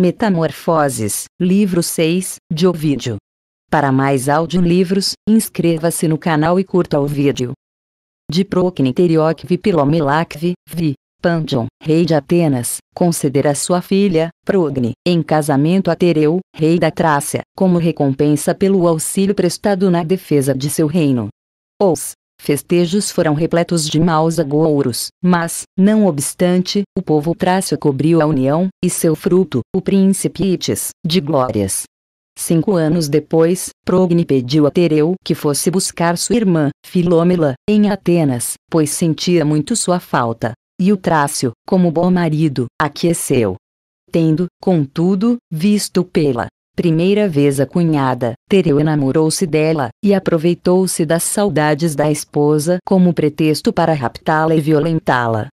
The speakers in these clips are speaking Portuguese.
Metamorfoses, livro 6, de Ovídio. Para mais audiolivros, inscreva-se no canal e curta o vídeo. De Procniteriocvi Pilomilacvi, vi, Pandion, rei de Atenas, a sua filha, Progne, em casamento a Tereu, rei da Trácia, como recompensa pelo auxílio prestado na defesa de seu reino. Os festejos foram repletos de maus agouros, mas, não obstante, o povo trácio cobriu a união, e seu fruto, o príncipe Ites, de glórias. Cinco anos depois, Progne pediu a Tereu que fosse buscar sua irmã, Filômela, em Atenas, pois sentia muito sua falta. E o Trácio, como bom marido, aqueceu. Tendo, contudo, visto pela Primeira vez a cunhada, Tereu enamorou-se dela, e aproveitou-se das saudades da esposa como pretexto para raptá-la e violentá-la.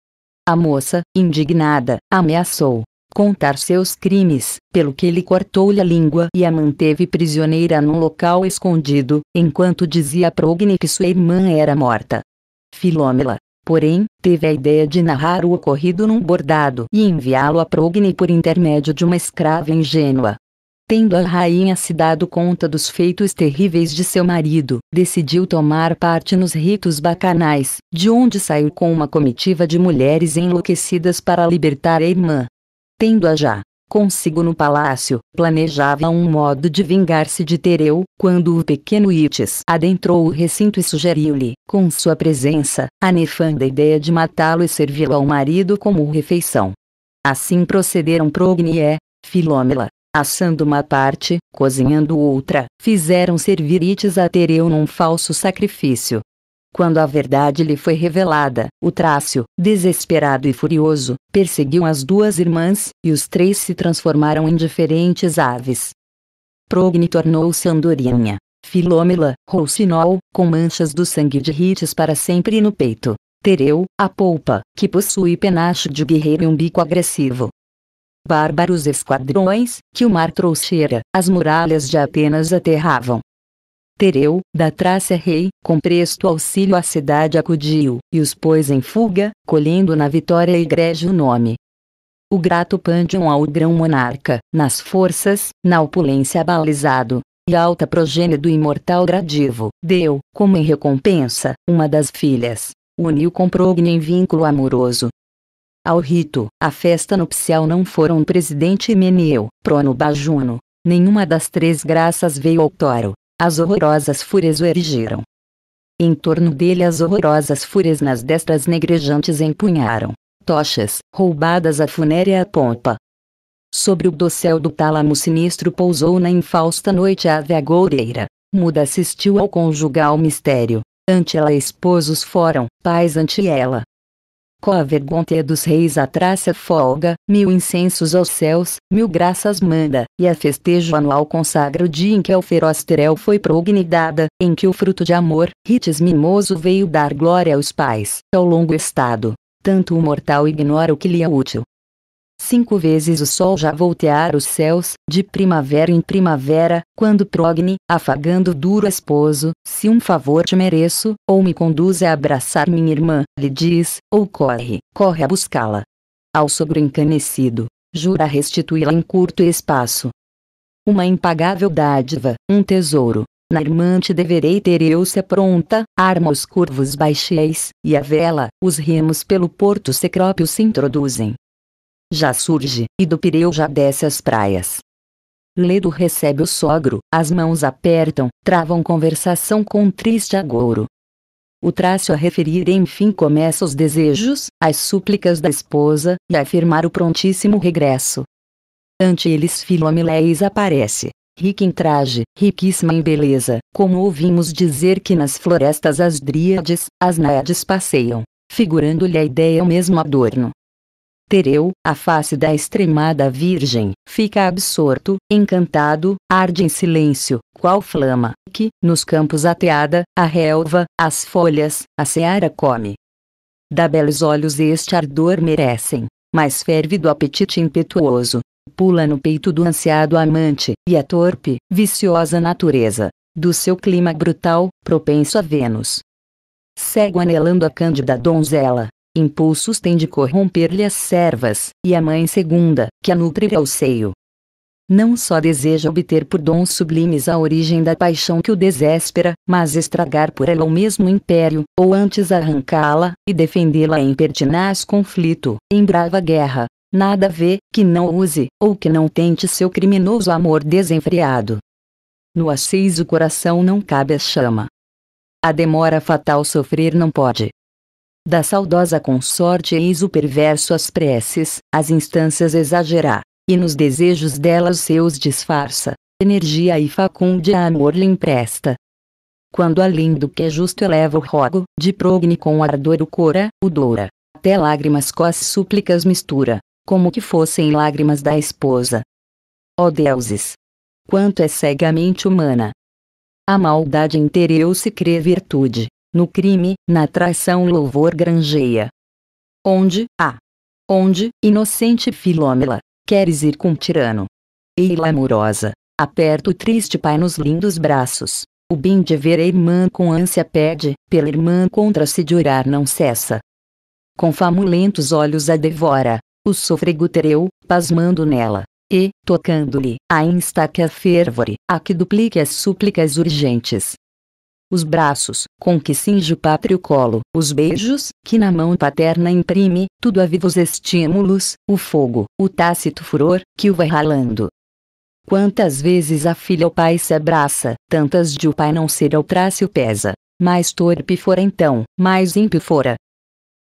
A moça, indignada, ameaçou contar seus crimes, pelo que ele cortou-lhe a língua e a manteve prisioneira num local escondido, enquanto dizia a Progne que sua irmã era morta. Filômela, porém, teve a ideia de narrar o ocorrido num bordado e enviá-lo a Progne por intermédio de uma escrava ingênua tendo a rainha se dado conta dos feitos terríveis de seu marido, decidiu tomar parte nos ritos bacanais, de onde saiu com uma comitiva de mulheres enlouquecidas para libertar a irmã. Tendo-a já consigo no palácio, planejava um modo de vingar-se de Tereu, quando o pequeno Ites adentrou o recinto e sugeriu-lhe, com sua presença, a nefanda ideia de matá-lo e servi-lo ao marido como refeição. Assim procederam Prognie, Filômela, assando uma parte, cozinhando outra, fizeram servir Ites a Tereu num falso sacrifício. Quando a verdade lhe foi revelada, o Trácio, desesperado e furioso, perseguiu as duas irmãs, e os três se transformaram em diferentes aves. Progne tornou-se andorinha. Filômela, rouxinol, com manchas do sangue de Rites para sempre no peito. Tereu, a polpa, que possui penacho de guerreiro e um bico agressivo bárbaros esquadrões, que o mar trouxera, as muralhas de Atenas aterravam. Tereu, da Trácia rei, com presto auxílio à cidade acudiu, e os pôs em fuga, colhendo na vitória egrégio nome. O grato pândion ao grão monarca, nas forças, na opulência balizado, e alta progênie do imortal gradivo, deu, como em recompensa, uma das filhas. Uniu com progne em vínculo amoroso, ao rito, à festa nupcial não foram o presidente Meneu, Prono Bajuno. Nenhuma das três graças veio ao toro. As horrorosas fúrias o erigiram. Em torno dele as horrorosas fúrias nas destras negrejantes empunharam tochas, roubadas à funérea pompa. Sobre o dossel do tálamo sinistro pousou na infausta noite a ave agoureira. Muda assistiu ao conjugal mistério. Ante ela esposos foram, pais ante ela, com a vergonha dos reis a traça folga, mil incensos aos céus, mil graças manda, e a festejo anual consagra o dia em que o feroz Terel foi prognidada, em que o fruto de amor, Rites mimoso veio dar glória aos pais, ao longo estado. Tanto o mortal ignora o que lhe é útil, Cinco vezes o sol já voltear os céus, de primavera em primavera, quando progne, afagando duro esposo, se um favor te mereço, ou me conduz a abraçar minha irmã, lhe diz, ou corre, corre a buscá-la. Ao sogro encanecido, jura restituí-la em curto espaço. Uma impagável dádiva, um tesouro, na irmã te deverei ter eu se pronta, arma os curvos baixeis, e a vela, os remos pelo porto secrópio se introduzem, já surge, e do Pireu já desce as praias. Ledo recebe o sogro, as mãos apertam, travam conversação com um triste agouro. O traço a referir enfim começa os desejos, as súplicas da esposa, e a afirmar o prontíssimo regresso. Ante eles Filomeléis aparece, rica em traje, riquíssima em beleza, como ouvimos dizer que nas florestas as dríades, as náiades passeiam, figurando-lhe a ideia o mesmo adorno. Tereu, a face da extremada virgem, fica absorto, encantado, arde em silêncio, qual flama, que, nos campos ateada, a relva, as folhas, a seara come. Da belos olhos este ardor merecem, mas ferve do apetite impetuoso, pula no peito do ansiado amante, e a torpe, viciosa natureza, do seu clima brutal, propenso a Vênus. Cego anelando a cândida donzela, impulsos tem de corromper-lhe as servas, e a mãe segunda, que a nutre ao seio. Não só deseja obter por dons sublimes a origem da paixão que o desespera, mas estragar por ela o mesmo império, ou antes arrancá-la, e defendê-la em pertinaz conflito, em brava guerra. Nada vê, que não use, ou que não tente seu criminoso amor desenfreado. No asseis o coração não cabe a chama. A demora fatal sofrer não pode da saudosa consorte eis o perverso as preces, as instâncias exagerar, e nos desejos delas seus disfarça, energia e facunde a amor lhe empresta. Quando a lindo que é justo eleva o rogo, de progne com ardor o cora, o doura, até lágrimas coas súplicas mistura, como que fossem lágrimas da esposa. Ó deuses! Quanto é cegamente humana! A maldade inteira eu se crê virtude, no crime, na traição louvor granjeia. Onde, a? Ah, onde, inocente Filômela, queres ir com o tirano? Eila amorosa, aperta o triste pai nos lindos braços. O bem de ver a irmã com ânsia pede, pela irmã contra se de orar não cessa. Com famulentos olhos a devora, o sôfrego tereu, pasmando nela, e, tocando-lhe, a que a fervore, a que duplique as súplicas urgentes, os braços, com que cinge o pátrio colo, os beijos, que na mão paterna imprime, tudo a vivos estímulos, o fogo, o tácito furor, que o vai ralando. Quantas vezes a filha ao pai se abraça, tantas de o pai não ser ao trácio pesa, mais torpe fora então, mais ímpio fora.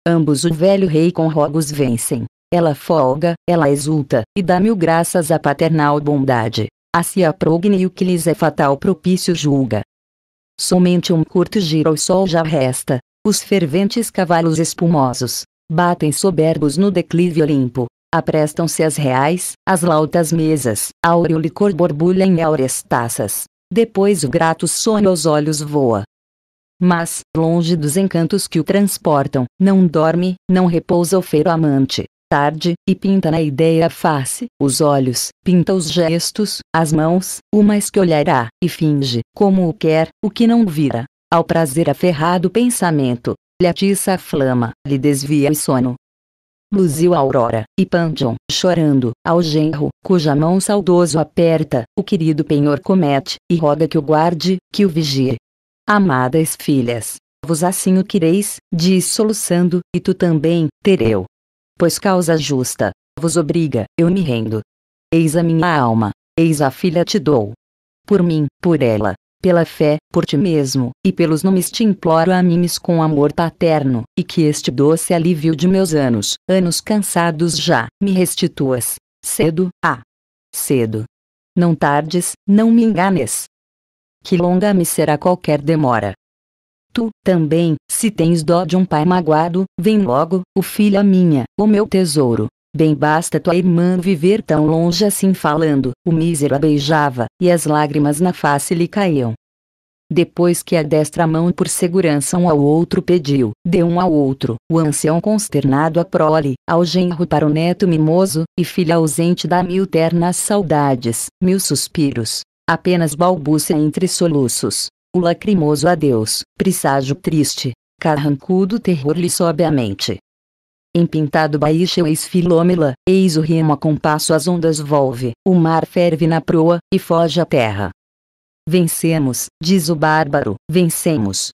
Ambos o velho rei com rogos vencem. Ela folga, ela exulta, e dá mil graças à paternal bondade. Assim a si a progne e o que lhes é fatal propício julga. Somente um curto giro ao sol já resta. Os ferventes cavalos espumosos batem soberbos no declive olimpo. Aprestam-se as reais, as lautas mesas, áureo licor borbulha em áureas taças. Depois o grato sonho aos olhos voa. Mas, longe dos encantos que o transportam, não dorme, não repousa o feiro amante, tarde, e pinta na ideia a face, os olhos, pinta os gestos, as mãos, o mais que olhará, e finge, como o quer, o que não vira. Ao prazer aferrado pensamento, lhe atiça a flama, lhe desvia o sono. Luziu a aurora, e Pandion, chorando, ao genro, cuja mão saudoso aperta, o querido penhor comete, e roga que o guarde, que o vigie. Amadas filhas, vos assim o quereis, diz soluçando, e tu também, Tereu pois causa justa, vos obriga, eu me rendo. Eis a minha alma, eis a filha te dou. Por mim, por ela, pela fé, por ti mesmo, e pelos nomes te imploro a mimes com amor paterno, e que este doce alívio de meus anos, anos cansados já, me restituas. Cedo, ah! Cedo. Não tardes, não me enganes. Que longa me será qualquer demora. Tu, também, se tens dó de um pai magoado, vem logo, o filho a minha, o meu tesouro. Bem basta tua irmã viver tão longe assim falando, o mísero a beijava, e as lágrimas na face lhe caíam. Depois que a destra mão por segurança um ao outro pediu, deu um ao outro, o ancião consternado a prole, ao genro para o neto mimoso, e filha ausente dá mil ternas saudades, mil suspiros, apenas balbucia entre soluços, o lacrimoso adeus, presságio triste, carrancudo terror lhe sobe a mente. Empintado baixo eis filômela, eis o remo a compasso as ondas volve, o mar ferve na proa, e foge a terra. Vencemos, diz o bárbaro, vencemos.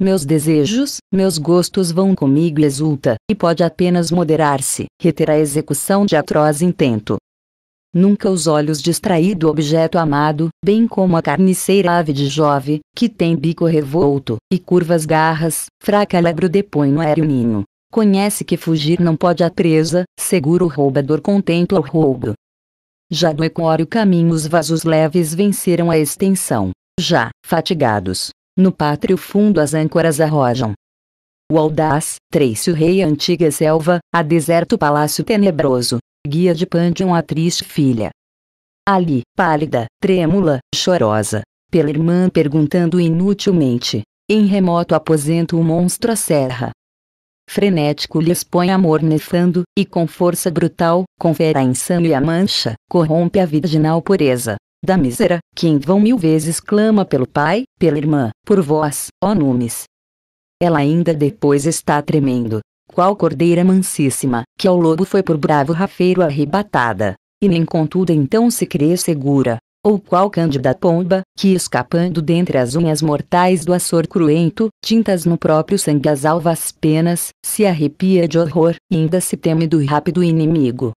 Meus desejos, meus gostos vão comigo e exulta, e pode apenas moderar-se, reter a execução de atroz intento nunca os olhos distraído objeto amado, bem como a carniceira ave de Jove, que tem bico revolto, e curvas garras, fraca lebro depõe no aéreo ninho. Conhece que fugir não pode a presa, seguro o roubador contempla o roubo. Já do ecório caminho os vasos leves venceram a extensão. Já, fatigados, no pátrio fundo as âncoras arrojam. O audaz, trece o rei a antiga selva, a deserto palácio tenebroso, guia de Pandion a triste filha. Ali, pálida, trêmula, chorosa, pela irmã perguntando inutilmente, em remoto aposento o monstro a serra. Frenético lhe expõe amor nefando, e com força brutal, confere a insano a mancha, corrompe a virginal pureza, da mísera, que em vão mil vezes clama pelo pai, pela irmã, por vós, ó Numes. Ela ainda depois está tremendo, qual cordeira mansíssima, que ao lobo foi por bravo rafeiro arrebatada, e nem contudo então se crê segura, ou qual cândida pomba, que escapando dentre as unhas mortais do açor cruento, tintas no próprio sangue as alvas penas, se arrepia de horror, e ainda se teme do rápido inimigo.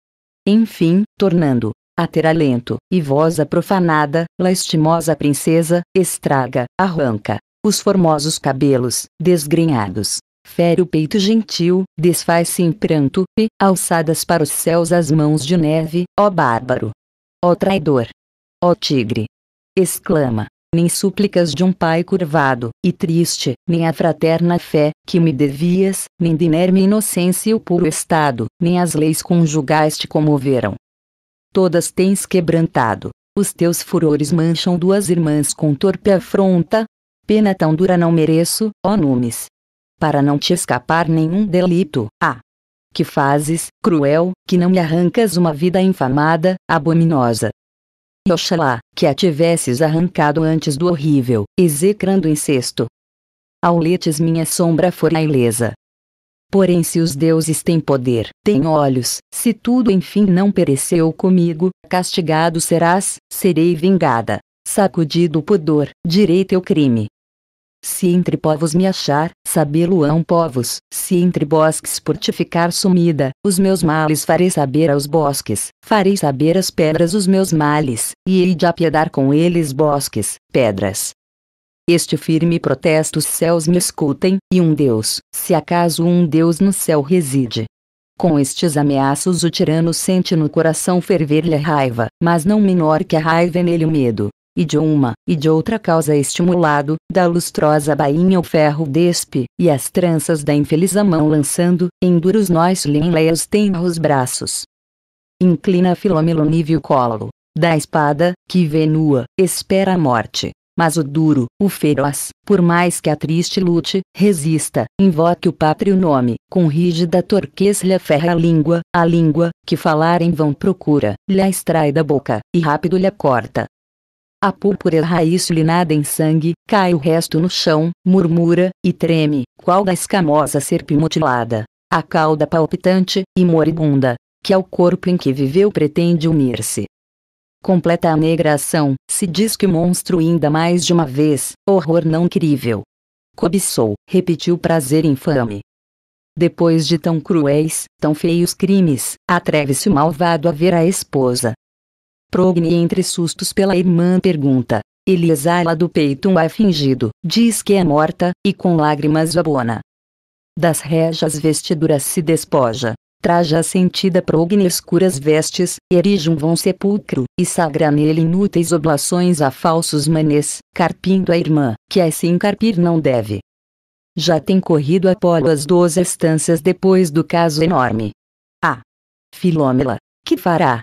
Enfim, tornando, a ter alento, e voz a profanada, lastimosa princesa, estraga, arranca, os formosos cabelos, desgrenhados, fere o peito gentil, desfaz-se em pranto, e, alçadas para os céus as mãos de neve, ó bárbaro! Ó traidor! Ó tigre! exclama nem súplicas de um pai curvado e triste, nem a fraterna fé que me devias, nem de inerme inocência o puro estado, nem as leis conjugais te comoveram. Todas tens quebrantado. Os teus furores mancham duas irmãs com torpe afronta. Pena tão dura não mereço, ó Numes para não te escapar nenhum delito. Ah! Que fazes, cruel, que não me arrancas uma vida infamada, abominosa. E oxalá, que a tivesses arrancado antes do horrível, execrando incesto. Auletes minha sombra for a ilesa. Porém, se os deuses têm poder, têm olhos, se tudo enfim não pereceu comigo, castigado serás, serei vingada. Sacudido o pudor, direi teu crime. Se entre povos me achar, Sabê-lo-ão povos, se entre bosques por te ficar sumida, os meus males farei saber aos bosques, farei saber às pedras os meus males, e hei de apiedar com eles bosques, pedras. Este firme protesto os céus me escutem, e um Deus, se acaso um Deus no céu reside. Com estes ameaços o tirano sente no coração ferver-lhe a raiva, mas não menor que a raiva é nele o medo, e de uma e de outra causa estimulado, da lustrosa bainha o ferro despe, e as tranças da infeliz a mão lançando, em duros nós-lhe enleia os tenros braços. Inclina Filomelo nível colo, da espada, que vê nua, espera a morte. Mas o duro, o feroz, por mais que a triste lute, resista, invoque o pátrio nome, com rígida torquez lhe aferra a língua, a língua, que falar em vão procura, lhe extrai da boca, e rápido lhe corta, a púrpura é raiz linada em sangue, cai o resto no chão, murmura, e treme, qual da escamosa serpe mutilada. A cauda palpitante, e moribunda, que ao é corpo em que viveu pretende unir-se. Completa a negra ação, se diz que o monstro ainda mais de uma vez, horror não crível. Cobiçou, repetiu prazer infame. Depois de tão cruéis, tão feios crimes, atreve-se o malvado a ver a esposa, Progne entre sustos pela irmã pergunta. Ele exala do peito um ar fingido, diz que é morta, e com lágrimas abona. Das rejas vestiduras se despoja, traja sentida progne escuras vestes, erige um vão sepulcro, e sagra nele inúteis oblações a falsos manês, carpindo a irmã, que assim carpir não deve. Já tem corrido Apolo as duas estâncias depois do caso enorme. Ah, Filômela, que fará?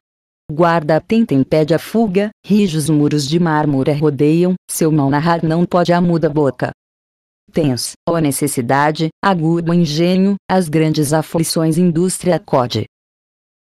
Guarda atenta impede a fuga, rijos muros de mármore a rodeiam, seu mal narrar não pode a muda boca. Tenso, ó necessidade, agudo engenho, as grandes aflições indústria acode.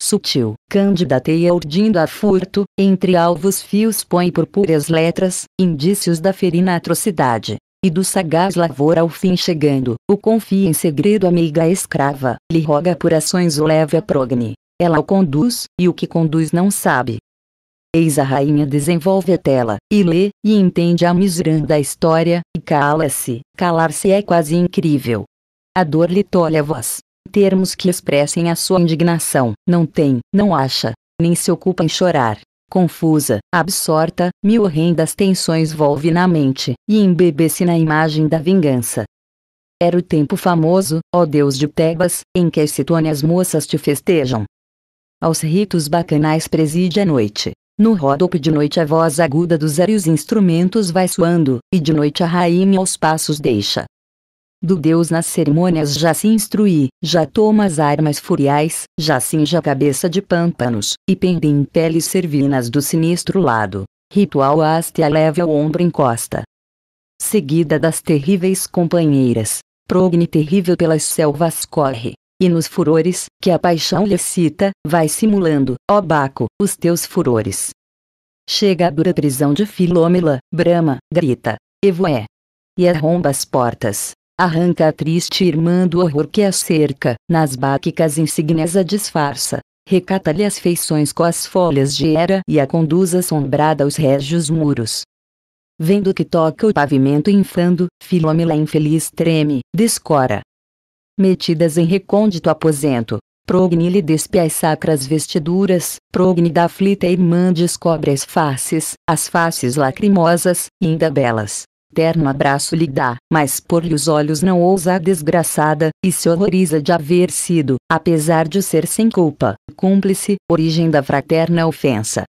Sutil, cândida teia urdindo a furto, entre alvos fios põe purpúreas letras, indícios da ferina atrocidade. E do sagaz lavor ao fim chegando, o confia em segredo amiga escrava, lhe roga por ações o leve a progne ela o conduz, e o que conduz não sabe. Eis a rainha desenvolve a tela, e lê, e entende a da história, e cala-se, calar-se é quase incrível. A dor lhe tolhe a voz. Termos que expressem a sua indignação, não tem, não acha, nem se ocupa em chorar. Confusa, absorta, mil horrendas tensões volve na mente, e embebe-se na imagem da vingança. Era o tempo famoso, ó Deus de Tebas, em que as citônias moças te festejam, aos ritos bacanais preside a noite. No ródope de noite a voz aguda dos aéreos instrumentos vai suando e de noite a rainha aos passos deixa. Do Deus nas cerimônias já se instrui, já toma as armas furiais, já cinja a cabeça de pâmpanos, e pendem peles servinas do sinistro lado. Ritual haste a leve ao ombro encosta. Seguida das terríveis companheiras, progne terrível pelas selvas corre, e nos furores, que a paixão lhe cita, vai simulando, ó Baco, os teus furores. Chega a dura prisão de Filômela, brama, grita, Evoé. E arromba as portas. Arranca a triste irmã do horror que a cerca, nas báquicas insígnias a disfarça. Recata-lhe as feições com as folhas de era e a conduz assombrada aos régios muros. Vendo que toca o pavimento infando, Filômela infeliz treme, descora, metidas em recôndito aposento. Progne lhe despe as sacras vestiduras, progne da aflita irmã descobre as faces, as faces lacrimosas, ainda belas. Terno abraço lhe dá, mas por-lhe os olhos não ousa a desgraçada, e se horroriza de haver sido, apesar de ser sem culpa, cúmplice, origem da fraterna ofensa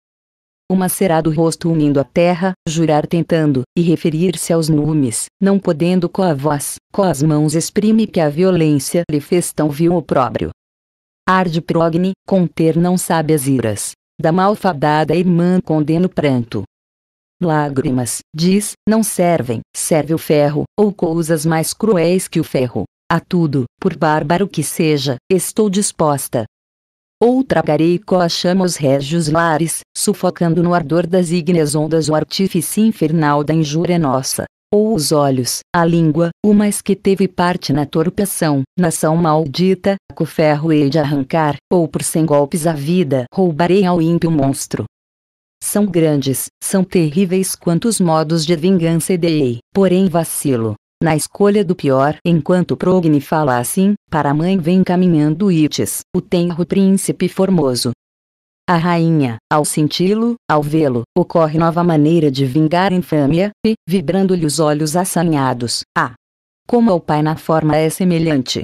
o macerado rosto unindo a terra, jurar tentando, e referir-se aos numes, não podendo com a voz, com as mãos exprime que a violência lhe fez tão vil opróbrio. Arde progne, conter não sabe as iras, da malfadada irmã condeno o pranto. Lágrimas, diz, não servem, serve o ferro, ou coisas mais cruéis que o ferro. A tudo, por bárbaro que seja, estou disposta, Outra gareicoa chama os régios lares, sufocando no ardor das ígneas ondas o artifício infernal da injúria nossa. Ou os olhos, a língua, o mais que teve parte na torpeção, nação maldita, co ferro hei de arrancar, ou por cem golpes a vida roubarei ao ímpio monstro. São grandes, são terríveis quantos modos de vingança dei, porém vacilo, na escolha do pior. Enquanto Progni fala assim, para a mãe vem caminhando Ites, o tenro príncipe formoso. A rainha, ao senti-lo, ao vê-lo, ocorre nova maneira de vingar infâmia, e, vibrando-lhe os olhos assanhados, ah! Como ao pai na forma é semelhante.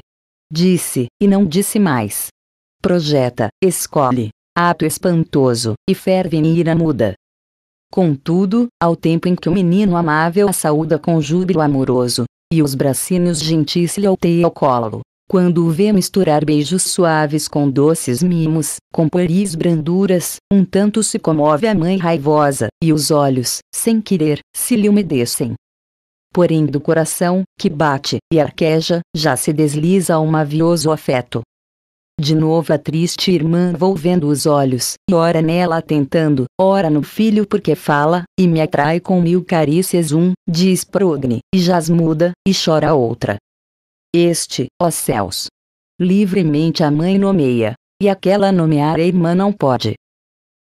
Disse, e não disse mais. Projeta, escolhe, ato espantoso, e ferve em ira muda. Contudo, ao tempo em que o menino amável a saúda com júbilo amoroso, e os bracinhos gentis lhe alteia ao colo, quando o vê misturar beijos suaves com doces mimos, com pueris branduras, um tanto se comove a mãe raivosa, e os olhos, sem querer, se lhe umedecem. Porém do coração, que bate e arqueja, já se desliza um mavioso afeto, de novo a triste irmã volvendo os olhos, e ora nela atentando, ora no filho porque fala, e me atrai com mil carícias um, diz Progne, e jaz muda, e chora outra. Este, ó céus! Livremente a mãe nomeia, e aquela nomear a irmã não pode.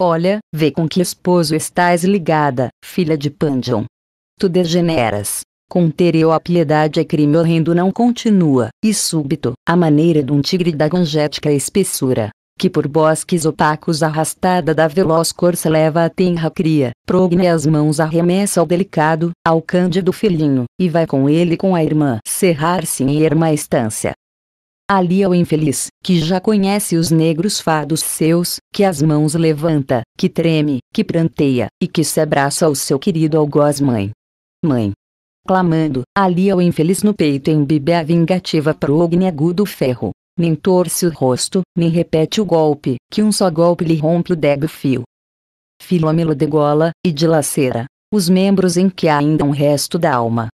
Olha, vê com que esposo estás ligada, filha de Pandion. Tu degeneras. Conter eu a piedade é crime horrendo não continua, e súbito, a maneira de um tigre da gangética espessura, que por bosques opacos arrastada da veloz corça leva a tenra cria, progne as mãos arremessa ao delicado, ao cândido filhinho, e vai com ele com a irmã cerrar-se em erma estância. Ali é o infeliz, que já conhece os negros fados seus, que as mãos levanta, que treme, que pranteia, e que se abraça ao seu querido algoz mãe. Mãe, clamando, ali ao infeliz no peito embibe a vingativa progne agudo ferro. Nem torce o rosto, nem repete o golpe, que um só golpe lhe rompe o débil fio. Filômelo degola, e dilacera, os membros em que há ainda um resto da alma.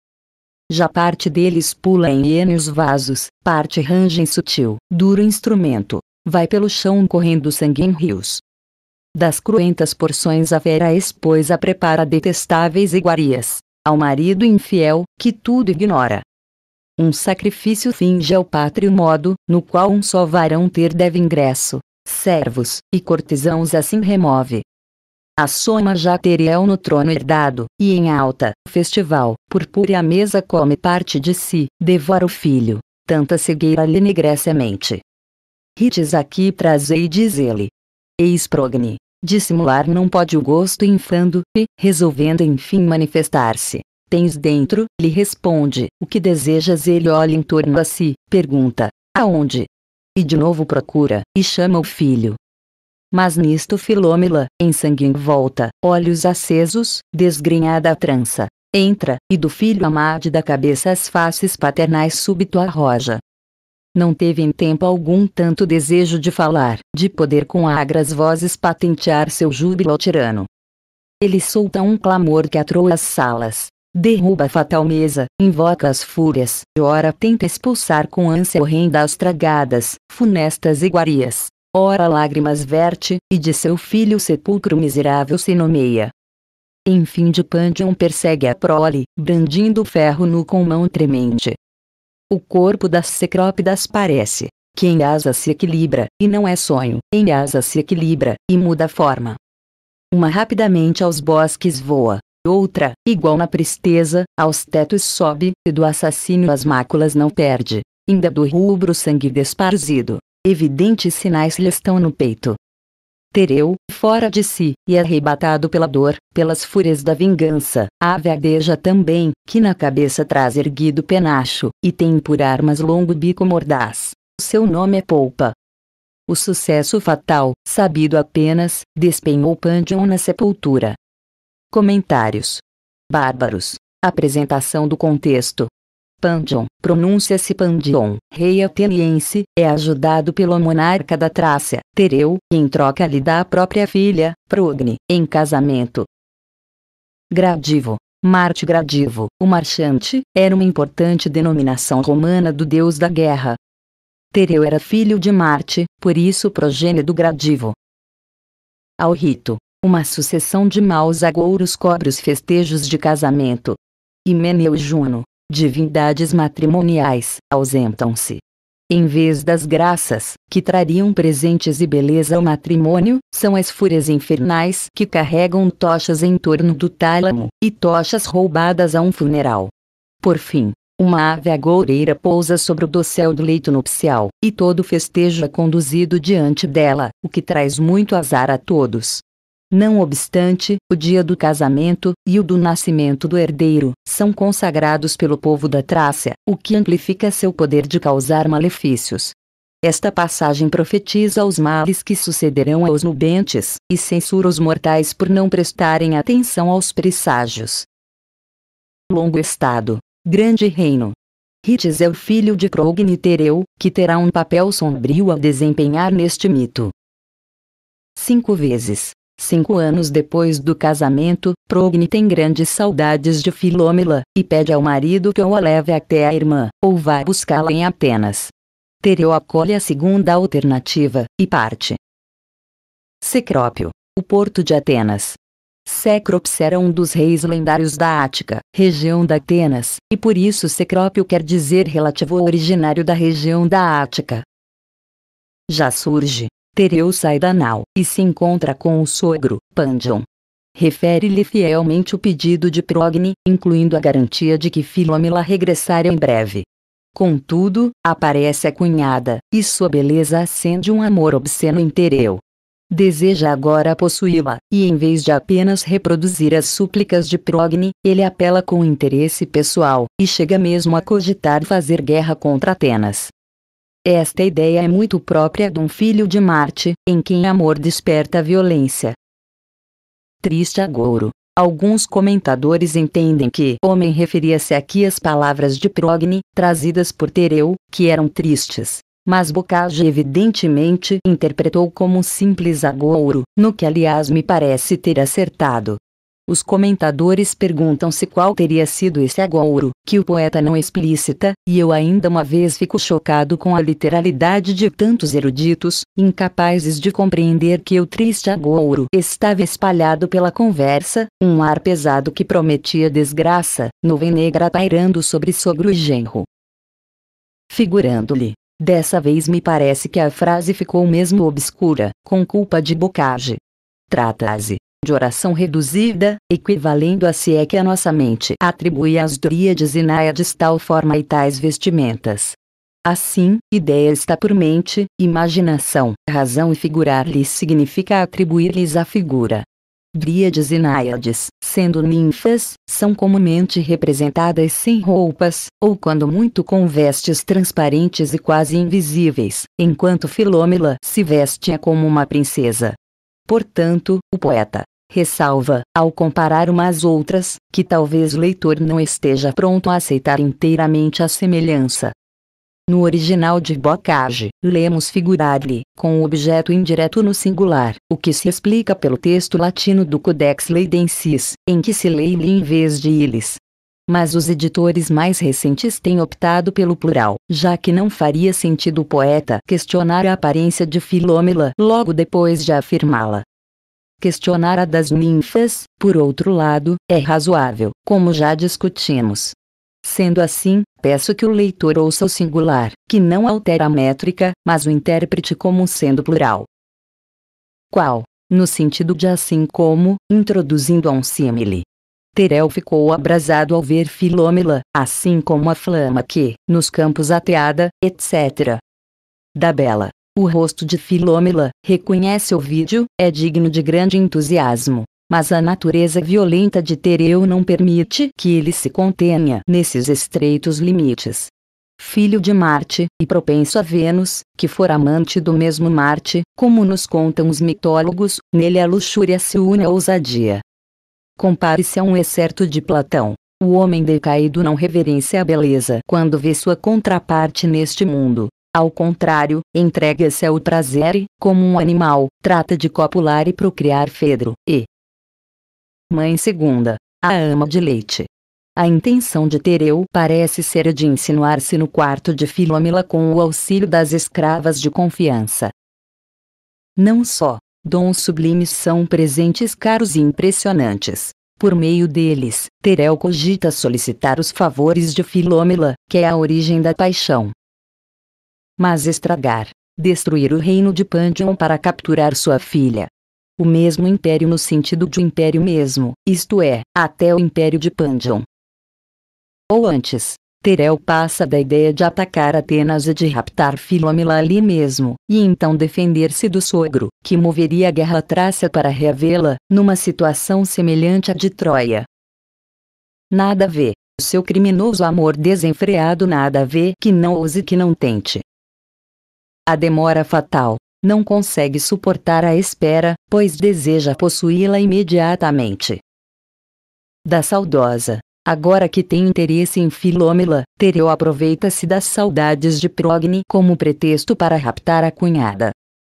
Já parte deles pula em hiênios vasos, parte range em sutil, duro instrumento, vai pelo chão correndo sangue em rios. Das cruentas porções a fera expôs a prepara detestáveis iguarias, ao marido infiel, que tudo ignora. Um sacrifício finge ao pátrio modo, no qual um só varão ter deve ingresso, servos, e cortesãos assim remove. A soma já teriel no trono herdado, e em alta, festival, purpura a mesa come parte de si, devora o filho, tanta cegueira lhe negrece a mente. Rites aqui trazei diz ele. Eis progne, Dissimular não pode o gosto inflando, e, resolvendo enfim manifestar-se. Tens dentro, lhe responde, o que desejas ele olha em torno a si, pergunta, aonde? E de novo procura, e chama o filho. Mas nisto Filômela, em sangue em volta, olhos acesos, desgrenhada a trança, entra, e do filho amade da cabeça as faces paternais súbito arroja, não teve em tempo algum tanto desejo de falar, de poder com agras vozes patentear seu júbilo ao tirano. Ele solta um clamor que atroa as salas, derruba a fatal mesa, invoca as fúrias, e ora tenta expulsar com ânsia horrenda as tragadas, funestas iguarias. Ora lágrimas verte, e de seu filho sepulcro miserável se nomeia. Enfim de Pandion persegue a prole, brandindo o ferro nu com mão tremente. O corpo das cecrópidas parece que em asa se equilibra, e não é sonho, em asa se equilibra, e muda a forma. Uma rapidamente aos bosques voa, outra, igual na tristeza, aos tetos sobe, e do assassino as máculas não perde, ainda do rubro sangue desparzido. Evidentes sinais lhe estão no peito. Tereu, fora de si, e arrebatado pela dor, pelas fúrias da vingança, a verdeja também, que na cabeça traz erguido penacho, e tem por armas longo bico mordaz. Seu nome é Polpa. O sucesso fatal, sabido apenas, despenhou Pandion na sepultura. Comentários. Bárbaros. Apresentação do contexto. Pandion, pronuncia-se Pandion, rei ateniense, é ajudado pelo monarca da Trácia, Tereu, em troca lhe dá a própria filha, Progne, em casamento. Gradivo Marte Gradivo, o marchante, era uma importante denominação romana do deus da guerra. Tereu era filho de Marte, por isso progênio do Gradivo. Ao rito, uma sucessão de maus agouros cobre os festejos de casamento. Himeneu e Juno, divindades matrimoniais ausentam-se. Em vez das graças, que trariam presentes e beleza ao matrimônio, são as fúrias infernais que carregam tochas em torno do tálamo, e tochas roubadas a um funeral. Por fim, uma ave agoureira pousa sobre o dossel do leito nupcial, e todo festejo é conduzido diante dela, o que traz muito azar a todos. Não obstante, o dia do casamento e o do nascimento do herdeiro são consagrados pelo povo da Trácia, o que amplifica seu poder de causar malefícios. Esta passagem profetiza os males que sucederão aos nubentes, e censura os mortais por não prestarem atenção aos presságios. Longo Estado. Grande Reino. Rites é o filho de Prognitereu, que terá um papel sombrio a desempenhar neste mito. Cinco vezes. Cinco anos depois do casamento, Progne tem grandes saudades de Filômela, e pede ao marido que ou a leve até a irmã, ou vá buscá-la em Atenas. Tereu acolhe a segunda alternativa, e parte. Secrópio, o porto de Atenas. Cecrops era um dos reis lendários da Ática, região da Atenas, e por isso Cecrópio quer dizer relativo ou originário da região da Ática. Já surge, Tereu sai da nau e se encontra com o sogro, Pandion. Refere-lhe fielmente o pedido de Progne, incluindo a garantia de que Filomela regressara em breve. Contudo, aparece a cunhada, e sua beleza acende um amor obsceno em Tereu. Deseja agora possuí-la, e em vez de apenas reproduzir as súplicas de Progne, ele apela com interesse pessoal, e chega mesmo a cogitar fazer guerra contra Atenas. Esta ideia é muito própria de um filho de Marte, em quem amor desperta violência. Triste agouro. Alguns comentadores entendem que homem referia-se aqui às palavras de Progne, trazidas por Tereu, que eram tristes. Mas Bocage evidentemente interpretou como um simples agouro, no que aliás me parece ter acertado. Os comentadores perguntam-se qual teria sido esse agouro, que o poeta não explicita, e eu ainda uma vez fico chocado com a literalidade de tantos eruditos, incapazes de compreender que o triste agouro estava espalhado pela conversa, um ar pesado que prometia desgraça, nuvem negra pairando sobre sogro e genro. Figurando-lhe. Dessa vez me parece que a frase ficou mesmo obscura, com culpa de Bocage. Trata-se de oração reduzida, equivalendo a se é que a nossa mente atribui às dríades e náiades tal forma e tais vestimentas. Assim, ideia está por mente, imaginação, razão e figurar-lhes significa atribuir-lhes a figura. Dríades e náiades, sendo ninfas, são comumente representadas sem roupas, ou quando muito com vestes transparentes e quase invisíveis, enquanto Filômela se vestia como uma princesa. Portanto, o poeta ressalva, ao comparar umas outras, que talvez o leitor não esteja pronto a aceitar inteiramente a semelhança. No original de Bocage, lemos figurar-lhe, com o objeto indireto no singular, o que se explica pelo texto latino do Codex Leidensis, em que se lê ele em vez de iles. Mas os editores mais recentes têm optado pelo plural, já que não faria sentido o poeta questionar a aparência de Filômela logo depois de afirmá-la questionar a das ninfas, por outro lado, é razoável, como já discutimos. Sendo assim, peço que o leitor ouça o singular, que não altera a métrica, mas o intérprete como sendo plural. Qual? No sentido de assim como, introduzindo a um símile. Terel ficou abrasado ao ver Filômela, assim como a flama que, nos campos ateada, etc. Da Bela, o rosto de Filômela, reconhece o vídeo, é digno de grande entusiasmo. Mas a natureza violenta de Tereu não permite que ele se contenha nesses estreitos limites. Filho de Marte, e propenso a Vênus, que for amante do mesmo Marte, como nos contam os mitólogos, nele a luxúria se une à ousadia. Compare-se a um excerto de Platão. O homem decaído não reverencia a beleza quando vê sua contraparte neste mundo, ao contrário, entrega-se ao prazer, como um animal, trata de copular e procriar Fedro, e Mãe segunda, a ama de leite. A intenção de Tereu parece ser a de insinuar-se no quarto de Filômela com o auxílio das escravas de confiança. Não só, dons sublimes são presentes caros e impressionantes. Por meio deles, Tereu cogita solicitar os favores de Filômela, que é a origem da paixão mas estragar, destruir o reino de Pandion para capturar sua filha. O mesmo império no sentido de império mesmo, isto é, até o império de Pandion. Ou antes, Terel passa da ideia de atacar Atenas e de raptar Filomela ali mesmo, e então defender-se do sogro, que moveria a guerra Trácia para reavê-la, numa situação semelhante à de Troia. Nada a ver, seu criminoso amor desenfreado nada a ver que não ouse que não tente. A demora fatal. Não consegue suportar a espera, pois deseja possuí-la imediatamente. Da saudosa. Agora que tem interesse em Filômela, Tereu aproveita-se das saudades de Progne como pretexto para raptar a cunhada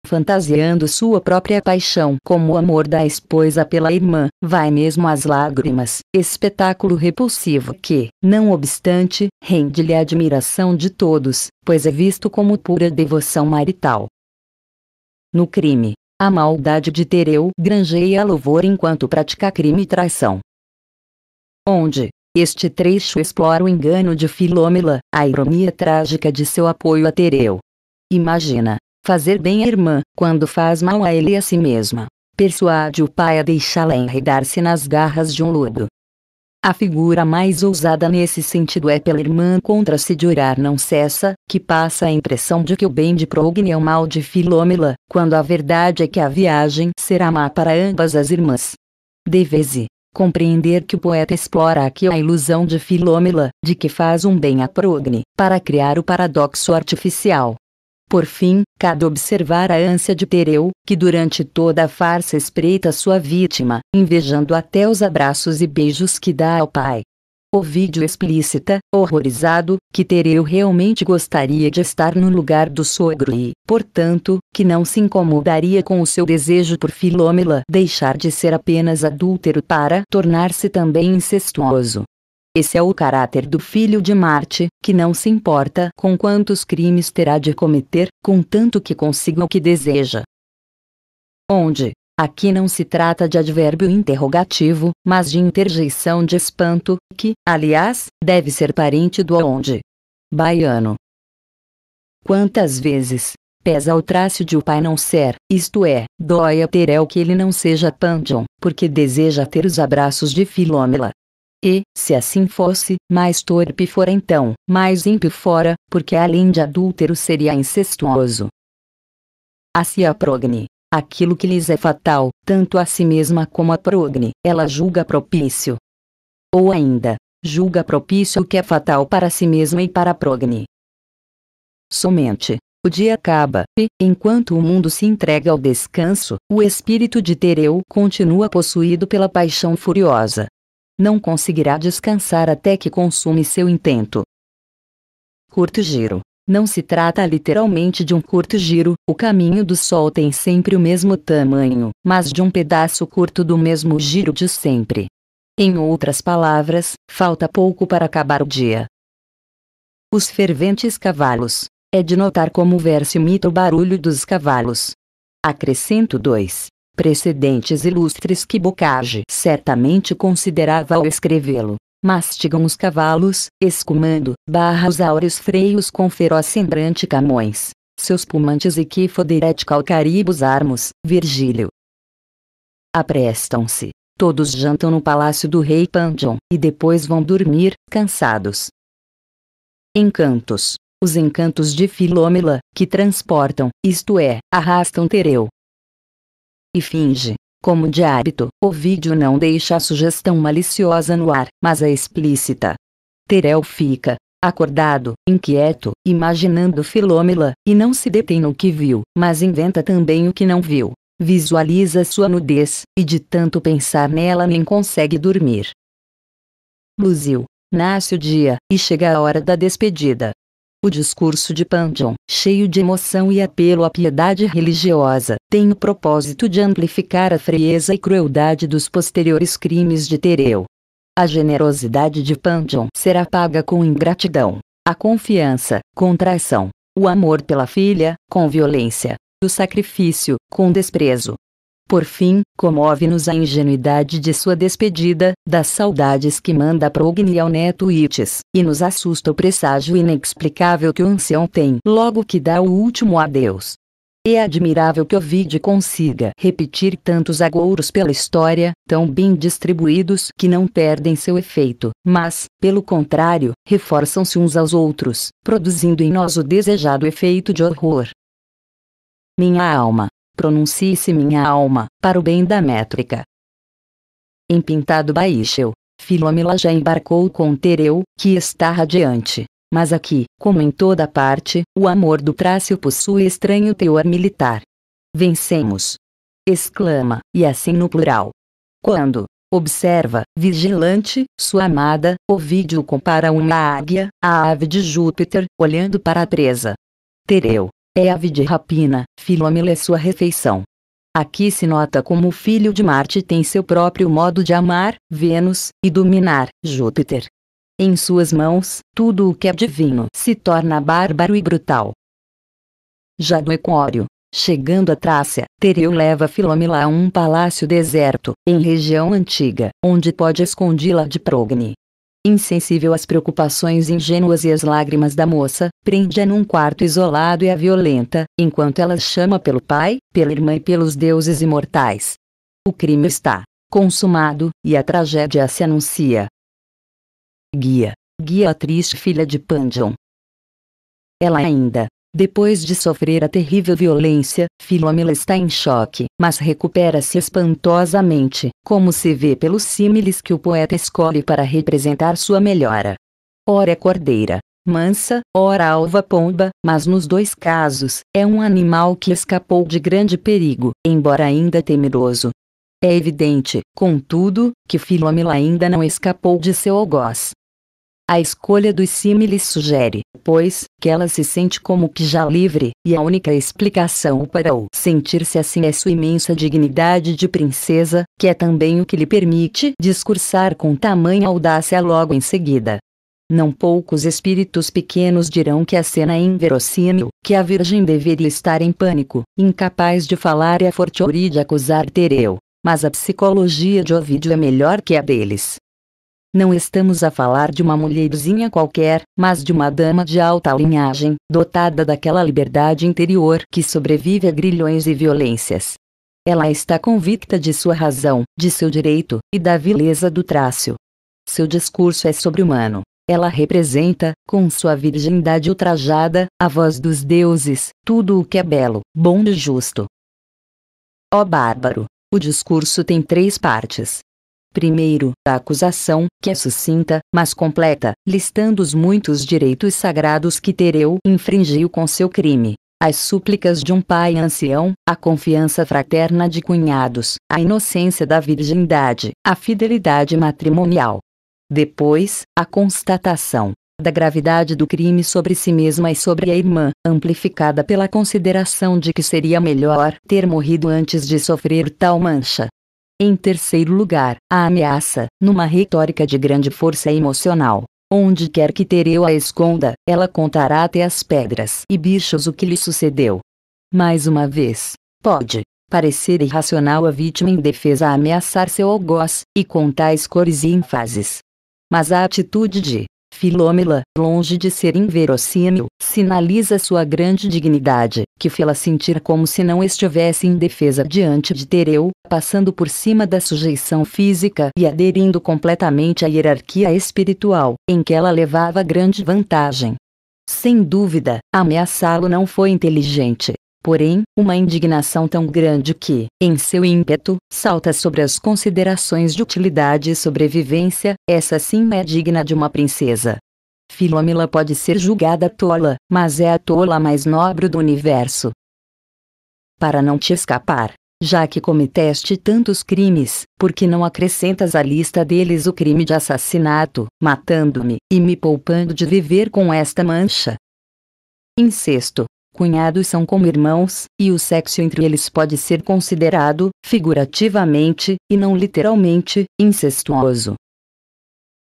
fantasiando sua própria paixão como o amor da esposa pela irmã, vai mesmo às lágrimas, espetáculo repulsivo que, não obstante, rende-lhe a admiração de todos, pois é visto como pura devoção marital. No crime, a maldade de Tereu granjeia louvor enquanto pratica crime e traição. Onde, este trecho explora o engano de Filômela, a ironia trágica de seu apoio a Tereu. Imagina, Fazer bem à irmã, quando faz mal a ele e a si mesma, persuade o pai a deixá-la enredar-se nas garras de um lodo. A figura mais ousada nesse sentido é pela irmã contra se de orar não cessa, que passa a impressão de que o bem de Progne é o mal de Filômela, quando a verdade é que a viagem será má para ambas as irmãs. Deve-se compreender que o poeta explora aqui a ilusão de Filômela, de que faz um bem a Progne, para criar o paradoxo artificial. Por fim, cada observar a ânsia de Tereu, que durante toda a farsa espreita sua vítima, invejando até os abraços e beijos que dá ao pai. O vídeo explicita, horrorizado, que Tereu realmente gostaria de estar no lugar do sogro e, portanto, que não se incomodaria com o seu desejo por Filômela deixar de ser apenas adúltero para tornar-se também incestuoso. Esse é o caráter do filho de Marte, que não se importa com quantos crimes terá de cometer, contanto que consiga o que deseja. Onde, aqui não se trata de advérbio interrogativo, mas de interjeição de espanto, que, aliás, deve ser parente do onde. Baiano. Quantas vezes, pesa o traço de o pai não ser, isto é, dói a é o que ele não seja Pandion, porque deseja ter os abraços de Filômela, e, se assim fosse, mais torpe fora então, mais ímpio fora, porque além de adúltero seria incestuoso. Assim a progne. Aquilo que lhes é fatal, tanto a si mesma como a progne, ela julga propício. Ou ainda, julga propício o que é fatal para si mesma e para a progne. Somente, o dia acaba, e, enquanto o mundo se entrega ao descanso, o espírito de Tereu continua possuído pela paixão furiosa não conseguirá descansar até que consume seu intento. Curto giro. Não se trata literalmente de um curto giro, o caminho do Sol tem sempre o mesmo tamanho, mas de um pedaço curto do mesmo giro de sempre. Em outras palavras, falta pouco para acabar o dia. Os ferventes cavalos. É de notar como verse se imita o barulho dos cavalos. Acrescento 2 precedentes ilustres que Bocage certamente considerava ao escrevê-lo. Mastigam os cavalos, escumando, barra os áureos freios com feroz sembrante Camões. Seus pumantes e que foderet calcaribos armos, Virgílio. Aprestam-se. Todos jantam no palácio do rei Pandion, e depois vão dormir, cansados. Encantos. Os encantos de Filômela, que transportam, isto é, arrastam Tereu, e finge, como de hábito, o vídeo não deixa a sugestão maliciosa no ar, mas é explícita. Terel fica, acordado, inquieto, imaginando Filômela, e não se detém no que viu, mas inventa também o que não viu. Visualiza sua nudez, e de tanto pensar nela nem consegue dormir. Luziu, Nasce o dia, e chega a hora da despedida. O discurso de Pandion, cheio de emoção e apelo à piedade religiosa, tem o propósito de amplificar a frieza e crueldade dos posteriores crimes de Tereu. A generosidade de Pandion será paga com ingratidão, a confiança, com traição, o amor pela filha, com violência, o sacrifício, com desprezo, por fim, comove-nos a ingenuidade de sua despedida, das saudades que manda Progne ao neto Itis, e nos assusta o presságio inexplicável que o ancião tem logo que dá o último adeus. É admirável que Ovid consiga repetir tantos agouros pela história, tão bem distribuídos que não perdem seu efeito, mas, pelo contrário, reforçam-se uns aos outros, produzindo em nós o desejado efeito de horror. Minha alma, pronuncie-se minha alma, para o bem da métrica. Em Pintado Baixel, Filomela já embarcou com Tereu, que está radiante. Mas aqui, como em toda parte, o amor do Trácio possui estranho teor militar. Vencemos! exclama, e assim no plural. Quando, observa, vigilante, sua amada, vídeo compara uma águia, a ave de Júpiter, olhando para a presa. Tereu, é ave de rapina, Filômela é sua refeição. Aqui se nota como o filho de Marte tem seu próprio modo de amar, Vênus, e dominar, Júpiter. Em suas mãos, tudo o que é divino se torna bárbaro e brutal. Já do Equório, chegando a Trácia, Tereu leva Filômela a um palácio deserto, em região antiga, onde pode escondê-la de Progne, insensível às preocupações ingênuas e às lágrimas da moça, prende-a num quarto isolado e a violenta, enquanto ela chama pelo pai, pela irmã e pelos deuses imortais. O crime está consumado, e a tragédia se anuncia. Guia. Guia a triste filha de Pandion. Ela ainda depois de sofrer a terrível violência, Philomela está em choque, mas recupera-se espantosamente, como se vê pelos símiles que o poeta escolhe para representar sua melhora. Ora é cordeira, mansa, ora alva pomba, mas nos dois casos, é um animal que escapou de grande perigo, embora ainda temeroso. É evidente, contudo, que Philomela ainda não escapou de seu algoz, a escolha dos símiles sugere, pois, que ela se sente como que já livre, e a única explicação para o sentir-se assim é sua imensa dignidade de princesa, que é também o que lhe permite discursar com tamanha audácia logo em seguida. Não poucos espíritos pequenos dirão que a cena é inverossímil, que a Virgem deveria estar em pânico, incapaz de falar e a fortiori de acusar Tereu. Mas a psicologia de Ovidio é melhor que a deles. Não estamos a falar de uma mulherzinha qualquer, mas de uma dama de alta linhagem, dotada daquela liberdade interior que sobrevive a grilhões e violências. Ela está convicta de sua razão, de seu direito e da vileza do trácio. Seu discurso é sobre-humano. Ela representa, com sua virgindade ultrajada, a voz dos deuses, tudo o que é belo, bom e justo. Ó oh, bárbaro! O discurso tem três partes. Primeiro, a acusação, que é sucinta, mas completa, listando os muitos direitos sagrados que Tereu infringiu com seu crime. As súplicas de um pai ancião, a confiança fraterna de cunhados, a inocência da virgindade, a fidelidade matrimonial. Depois, a constatação da gravidade do crime sobre si mesma e sobre a irmã, amplificada pela consideração de que seria melhor ter morrido antes de sofrer tal mancha. Em terceiro lugar, a ameaça, numa retórica de grande força emocional. Onde quer que Tereu a esconda, ela contará até as pedras e bichos o que lhe sucedeu. Mais uma vez, pode parecer irracional a vítima indefesa ameaçar seu algoz, e com tais cores e enfases. Mas a atitude de Filômela, longe de ser inverossímil, sinaliza sua grande dignidade, que fê-la sentir como se não estivesse indefesa diante de Tereu, passando por cima da sujeição física e aderindo completamente à hierarquia espiritual, em que ela levava grande vantagem. Sem dúvida, ameaçá-lo não foi inteligente, porém, uma indignação tão grande que, em seu ímpeto, salta sobre as considerações de utilidade e sobrevivência, essa sim é digna de uma princesa. Filomela pode ser julgada tola, mas é a tola mais nobre do universo. Para não te escapar, já que cometeste tantos crimes, por que não acrescentas à lista deles o crime de assassinato, matando-me e me poupando de viver com esta mancha? Incesto, Cunhados são como irmãos, e o sexo entre eles pode ser considerado, figurativamente, e não literalmente, incestuoso.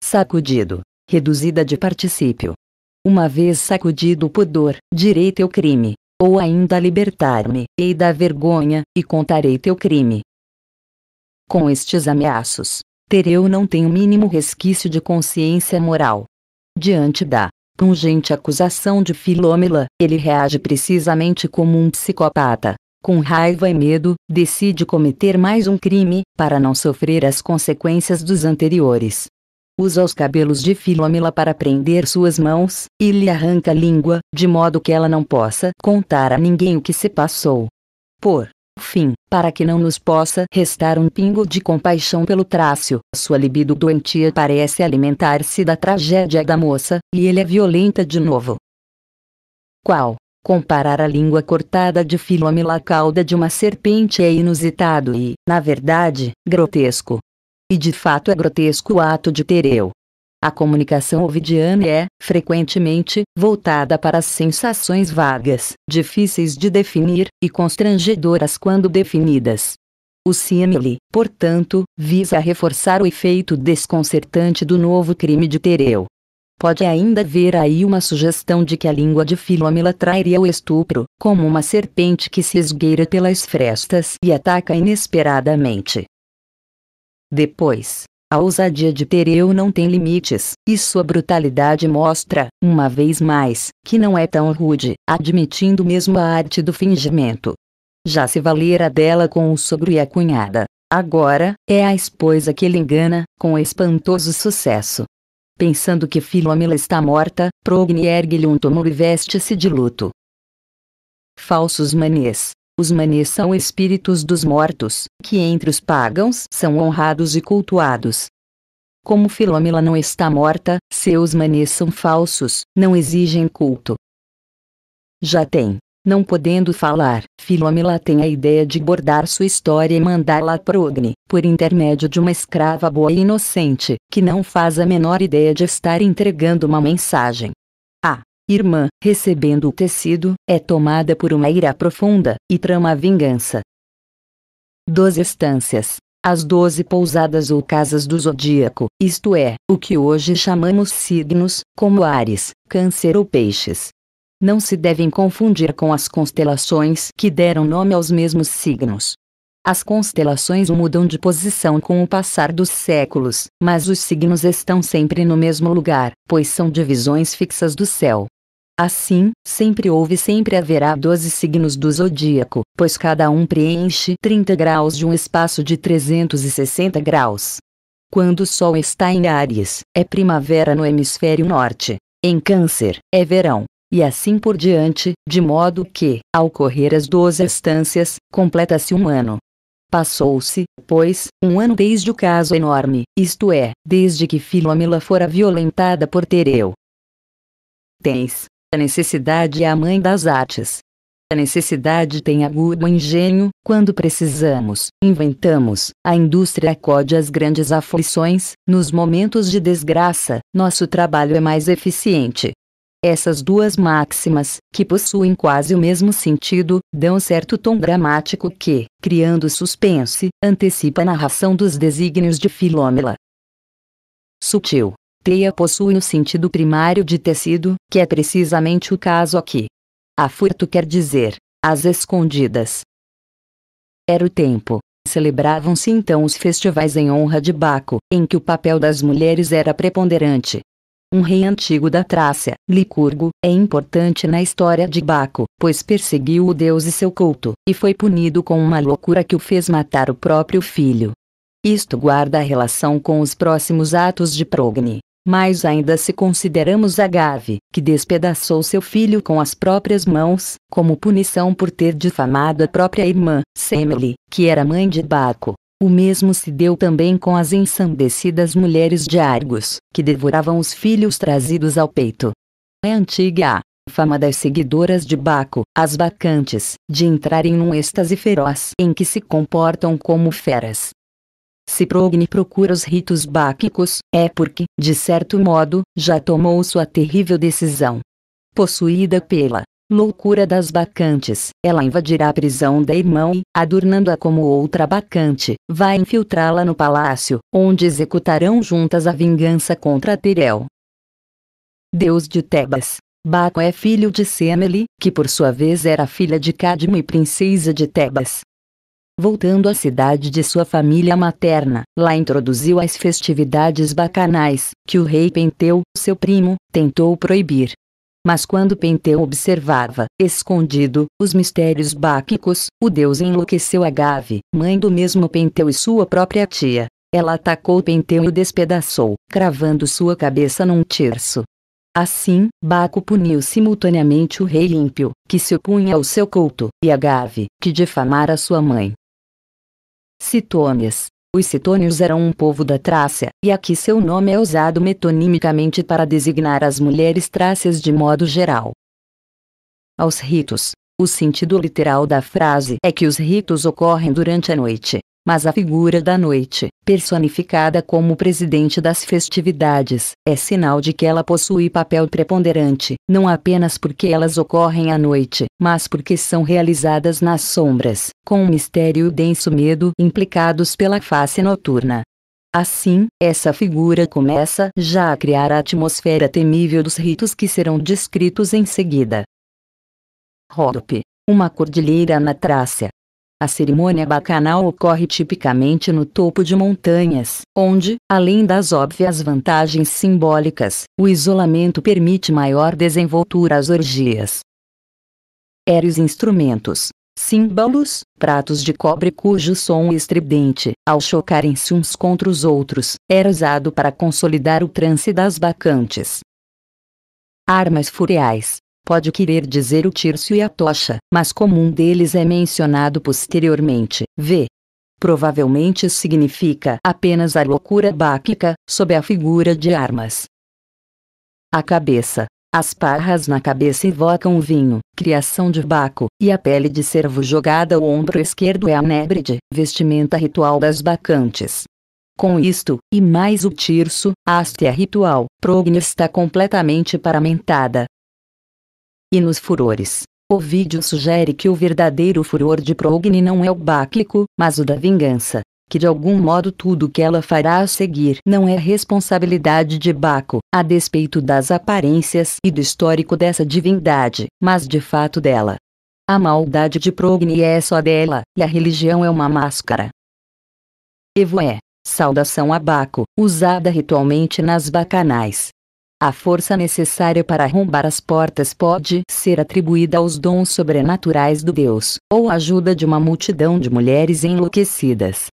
Sacudido. Reduzida de particípio. Uma vez sacudido o pudor, direi teu crime, ou ainda libertar-me, ei da vergonha, e contarei teu crime. Com estes ameaços, eu não tem o mínimo resquício de consciência moral. Diante da pungente acusação de Filômela, ele reage precisamente como um psicopata. Com raiva e medo, decide cometer mais um crime, para não sofrer as consequências dos anteriores. Usa os cabelos de Filômela para prender suas mãos, e lhe arranca a língua, de modo que ela não possa contar a ninguém o que se passou. Por fim, para que não nos possa restar um pingo de compaixão pelo trácio. Sua libido doentia parece alimentar-se da tragédia da moça, e ele é violenta de novo. Qual? Comparar a língua cortada de Filomela à cauda de uma serpente é inusitado e, na verdade, grotesco. E de fato é grotesco o ato de Tereu, a comunicação ovidiana é, frequentemente, voltada para as sensações vagas, difíceis de definir, e constrangedoras quando definidas. O símile, portanto, visa reforçar o efeito desconcertante do novo crime de Tereu. Pode ainda haver aí uma sugestão de que a língua de Filômela trairia o estupro, como uma serpente que se esgueira pelas frestas e ataca inesperadamente. Depois, a ousadia de Tereu não tem limites, e sua brutalidade mostra, uma vez mais, que não é tão rude, admitindo mesmo a arte do fingimento. Já se valera dela com o sogro e a cunhada. Agora, é a esposa que ele engana, com espantoso sucesso. Pensando que Filomela está morta, Progne ergue-lhe um túmulo e veste-se de luto. Falsos manês os manes são espíritos dos mortos, que entre os pagãos são honrados e cultuados. Como Filômela não está morta, seus manes são falsos, não exigem culto. Já tem. Não podendo falar, Filômela tem a ideia de bordar sua história e mandá-la a Progne, por intermédio de uma escrava boa e inocente, que não faz a menor ideia de estar entregando uma mensagem. Ah, irmã, recebendo o tecido, é tomada por uma ira profunda, e trama a vingança. 12 Estâncias as doze pousadas ou casas do zodíaco, isto é, o que hoje chamamos signos, como Ares, Câncer ou Peixes. Não se devem confundir com as constelações que deram nome aos mesmos signos. As constelações mudam de posição com o passar dos séculos, mas os signos estão sempre no mesmo lugar, pois são divisões fixas do céu. Assim, sempre houve e sempre haverá 12 signos do zodíaco, pois cada um preenche 30 graus de um espaço de 360 graus. Quando o Sol está em Áries, é primavera no hemisfério norte. Em Câncer, é verão. E assim por diante, de modo que, ao correr as 12 estâncias, completa-se um ano. Passou-se, pois, um ano desde o caso enorme, isto é, desde que Filomela fora violentada por Tereu. Tens a necessidade é a mãe das artes. A necessidade tem agudo engenho, quando precisamos, inventamos, a indústria acode às grandes aflições, nos momentos de desgraça, nosso trabalho é mais eficiente. Essas duas máximas, que possuem quase o mesmo sentido, dão certo tom dramático que, criando suspense, antecipa a narração dos desígnios de Filômela. Sutil Teia possui o sentido primário de tecido, que é precisamente o caso aqui. A furto quer dizer, as escondidas. Era o tempo. Celebravam-se então os festivais em honra de Baco, em que o papel das mulheres era preponderante. Um rei antigo da Trácia, Licurgo, é importante na história de Baco, pois perseguiu o deus e seu culto, e foi punido com uma loucura que o fez matar o próprio filho. Isto guarda relação com os próximos atos de Progne, mais ainda se consideramos Agave, que despedaçou seu filho com as próprias mãos, como punição por ter difamado a própria irmã, Semele, que era mãe de Baco. O mesmo se deu também com as ensandecidas mulheres de Argos, que devoravam os filhos trazidos ao peito. É antiga a fama das seguidoras de Baco, as bacantes, de entrarem num êxtase feroz em que se comportam como feras, se Progne procura os ritos báquicos, é porque, de certo modo, já tomou sua terrível decisão. Possuída pela loucura das bacantes, ela invadirá a prisão da irmã e, adornando-a como outra bacante, vai infiltrá-la no palácio, onde executarão juntas a vingança contra Terel. Deus de Tebas. Baco é filho de Semele, que por sua vez era filha de Cadmo e princesa de Tebas, voltando à cidade de sua família materna. Lá introduziu as festividades bacanais, que o rei Penteu, seu primo, tentou proibir. Mas quando Penteu observava, escondido, os mistérios báquicos, o deus enlouqueceu Agave, mãe do mesmo Penteu e sua própria tia. Ela atacou Penteu e o despedaçou, cravando sua cabeça num tirso. Assim, Baco puniu simultaneamente o rei ímpio, que se opunha ao seu culto, e Agave, que difamara sua mãe. Citônias. Os citônios eram um povo da Trácia, e aqui seu nome é usado metonimicamente para designar as mulheres trácias de modo geral. Aos ritos. O sentido literal da frase é que os ritos ocorrem durante a noite, mas a figura da noite, personificada como presidente das festividades, é sinal de que ela possui papel preponderante, não apenas porque elas ocorrem à noite, mas porque são realizadas nas sombras, com um mistério e denso medo implicados pela face noturna. Assim, essa figura começa já a criar a atmosfera temível dos ritos que serão descritos em seguida. Ródope, uma cordilheira na Trácia, a cerimônia bacanal ocorre tipicamente no topo de montanhas, onde, além das óbvias vantagens simbólicas, o isolamento permite maior desenvoltura às orgias. Éreos instrumentos, símbolos, pratos de cobre cujo som estridente, ao chocarem-se uns contra os outros, era usado para consolidar o trance das bacantes. Armas furiais, pode querer dizer o tirso e a tocha, mas como um deles é mencionado posteriormente, v. Provavelmente significa apenas a loucura báquica, sob a figura de armas. A cabeça. As parras na cabeça invocam o vinho, criação de Baco, e a pele de cervo jogada ao ombro esquerdo é a nébride, vestimenta ritual das bacantes. Com isto, e mais o tirso, a ritual, progna está completamente paramentada, e nos furores. O vídeo sugere que o verdadeiro furor de Progne não é o báclico, mas o da vingança. Que de algum modo tudo que ela fará a seguir não é responsabilidade de Baco, a despeito das aparências e do histórico dessa divindade, mas de fato dela. A maldade de Progne é só dela, e a religião é uma máscara. Evoé, saudação a Baco, usada ritualmente nas bacanais. A força necessária para arrombar as portas pode ser atribuída aos dons sobrenaturais do Deus, ou à ajuda de uma multidão de mulheres enlouquecidas.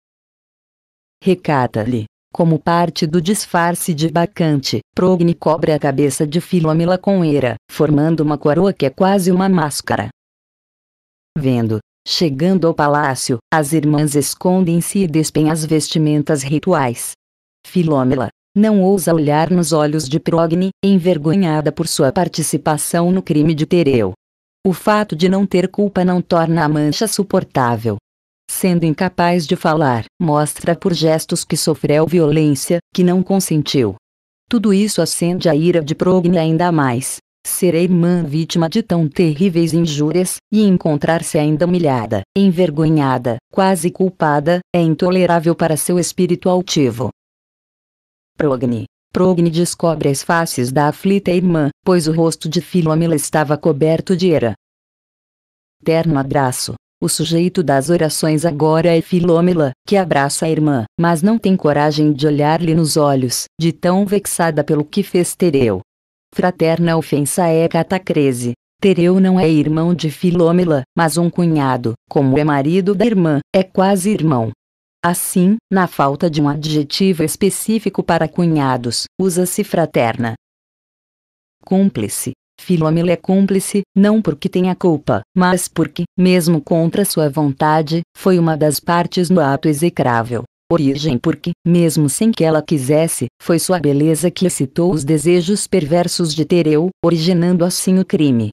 Recata-lhe. Como parte do disfarce de bacante, Progne cobre a cabeça de Filômela com eira, formando uma coroa que é quase uma máscara. Vendo, chegando ao palácio, as irmãs escondem-se e despem as vestimentas rituais. Filômela, não ousa olhar nos olhos de Progne, envergonhada por sua participação no crime de Tereu. O fato de não ter culpa não torna a mancha suportável. Sendo incapaz de falar, mostra por gestos que sofreu violência, que não consentiu. Tudo isso acende a ira de Progne ainda mais. Ser irmã vítima de tão terríveis injúrias, e encontrar-se ainda humilhada, envergonhada, quase culpada, é intolerável para seu espírito altivo. Progne. Progne descobre as faces da aflita irmã, pois o rosto de Filomela estava coberto de era. Terno abraço. O sujeito das orações agora é Filômela, que abraça a irmã, mas não tem coragem de olhar-lhe nos olhos, de tão vexada pelo que fez Tereu. Fraterna ofensa é catacrese. Tereu não é irmão de Filômela, mas um cunhado, como é marido da irmã, é quase irmão. Assim, na falta de um adjetivo específico para cunhados, usa-se fraterna. Cúmplice. Filomil é cúmplice, não porque tenha culpa, mas porque, mesmo contra sua vontade, foi uma das partes no ato execrável. Origem porque, mesmo sem que ela quisesse, foi sua beleza que excitou os desejos perversos de Tereu, originando assim o crime.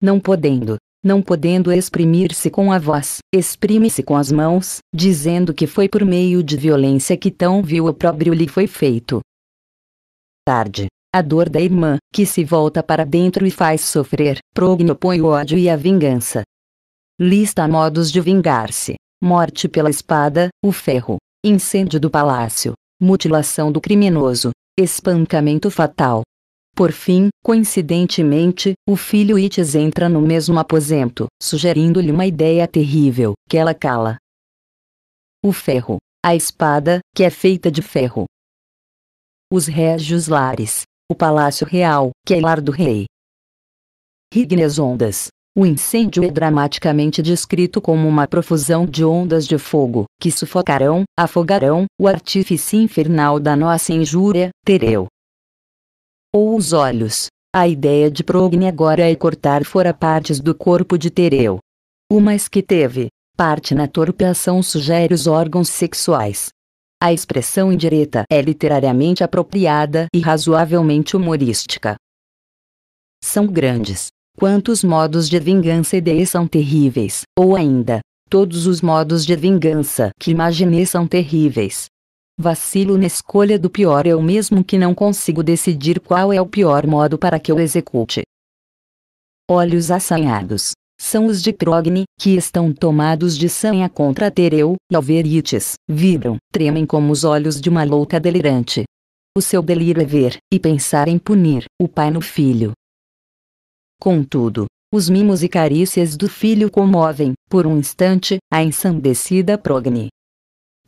Não podendo, não podendo exprimir-se com a voz, exprime-se com as mãos, dizendo que foi por meio de violência que tão vil opróbrio lhe foi feito. Tarde. A dor da irmã, que se volta para dentro e faz sofrer, prognopõe o ódio e a vingança. Lista modos de vingar-se: morte pela espada, o ferro, incêndio do palácio, mutilação do criminoso, espancamento fatal, por fim, coincidentemente, o filho Ites entra no mesmo aposento, sugerindo-lhe uma ideia terrível, que ela cala. O ferro. A espada, que é feita de ferro. Os régios lares. O palácio real, que é lar do rei. Rignes ondas. O incêndio é dramaticamente descrito como uma profusão de ondas de fogo, que sufocarão, afogarão, o artífice infernal da nossa injúria, Tereu ou os olhos. A ideia de Progne agora é cortar fora partes do corpo de Tereu. O mais que teve, parte na torpeação sugere os órgãos sexuais. A expressão indireta é literariamente apropriada e razoavelmente humorística. São grandes. Quantos modos de vingança ideia são terríveis, ou ainda, todos os modos de vingança que imaginei são terríveis. Vacilo na escolha do pior eu é mesmo que não consigo decidir qual é o pior modo para que eu execute. Olhos assanhados. São os de Progne, que estão tomados de sanha contra Tereu, e ao ver vibram, tremem como os olhos de uma louca delirante. O seu delírio é ver, e pensar em punir, o pai no filho. Contudo, os mimos e carícias do filho comovem, por um instante, a ensandecida Progne.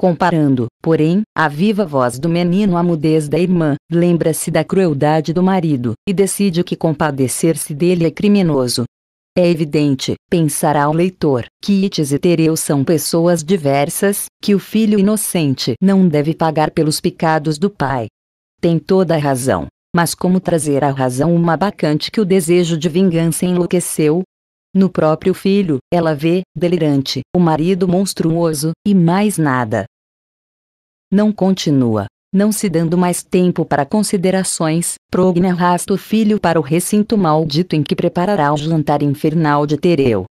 Comparando, porém, a viva voz do menino à mudez da irmã, lembra-se da crueldade do marido, e decide que compadecer-se dele é criminoso. É evidente, pensará o leitor, que Ites e Tereu são pessoas diversas, que o filho inocente não deve pagar pelos pecados do pai. Tem toda a razão. Mas como trazer à razão uma bacante que o desejo de vingança enlouqueceu, no próprio filho, ela vê, delirante, o marido monstruoso, e mais nada. Não continua. Não se dando mais tempo para considerações, Progne arrasta o filho para o recinto maldito em que preparará o jantar infernal de Tereu,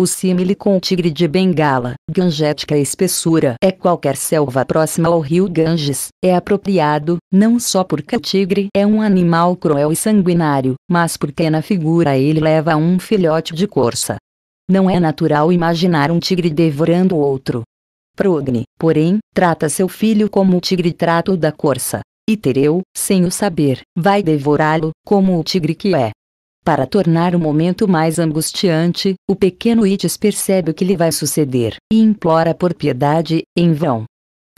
o símile com o tigre de Bengala, gangética espessura, é qualquer selva próxima ao rio Ganges, é apropriado, não só porque o tigre é um animal cruel e sanguinário, mas porque na figura ele leva um filhote de corça. Não é natural imaginar um tigre devorando outro. Progne, porém, trata seu filho como o tigre trata o da corça. E Tereu, sem o saber, vai devorá-lo, como o tigre que é. Para tornar o momento mais angustiante, o pequeno Itis percebe o que lhe vai suceder e implora por piedade, em vão.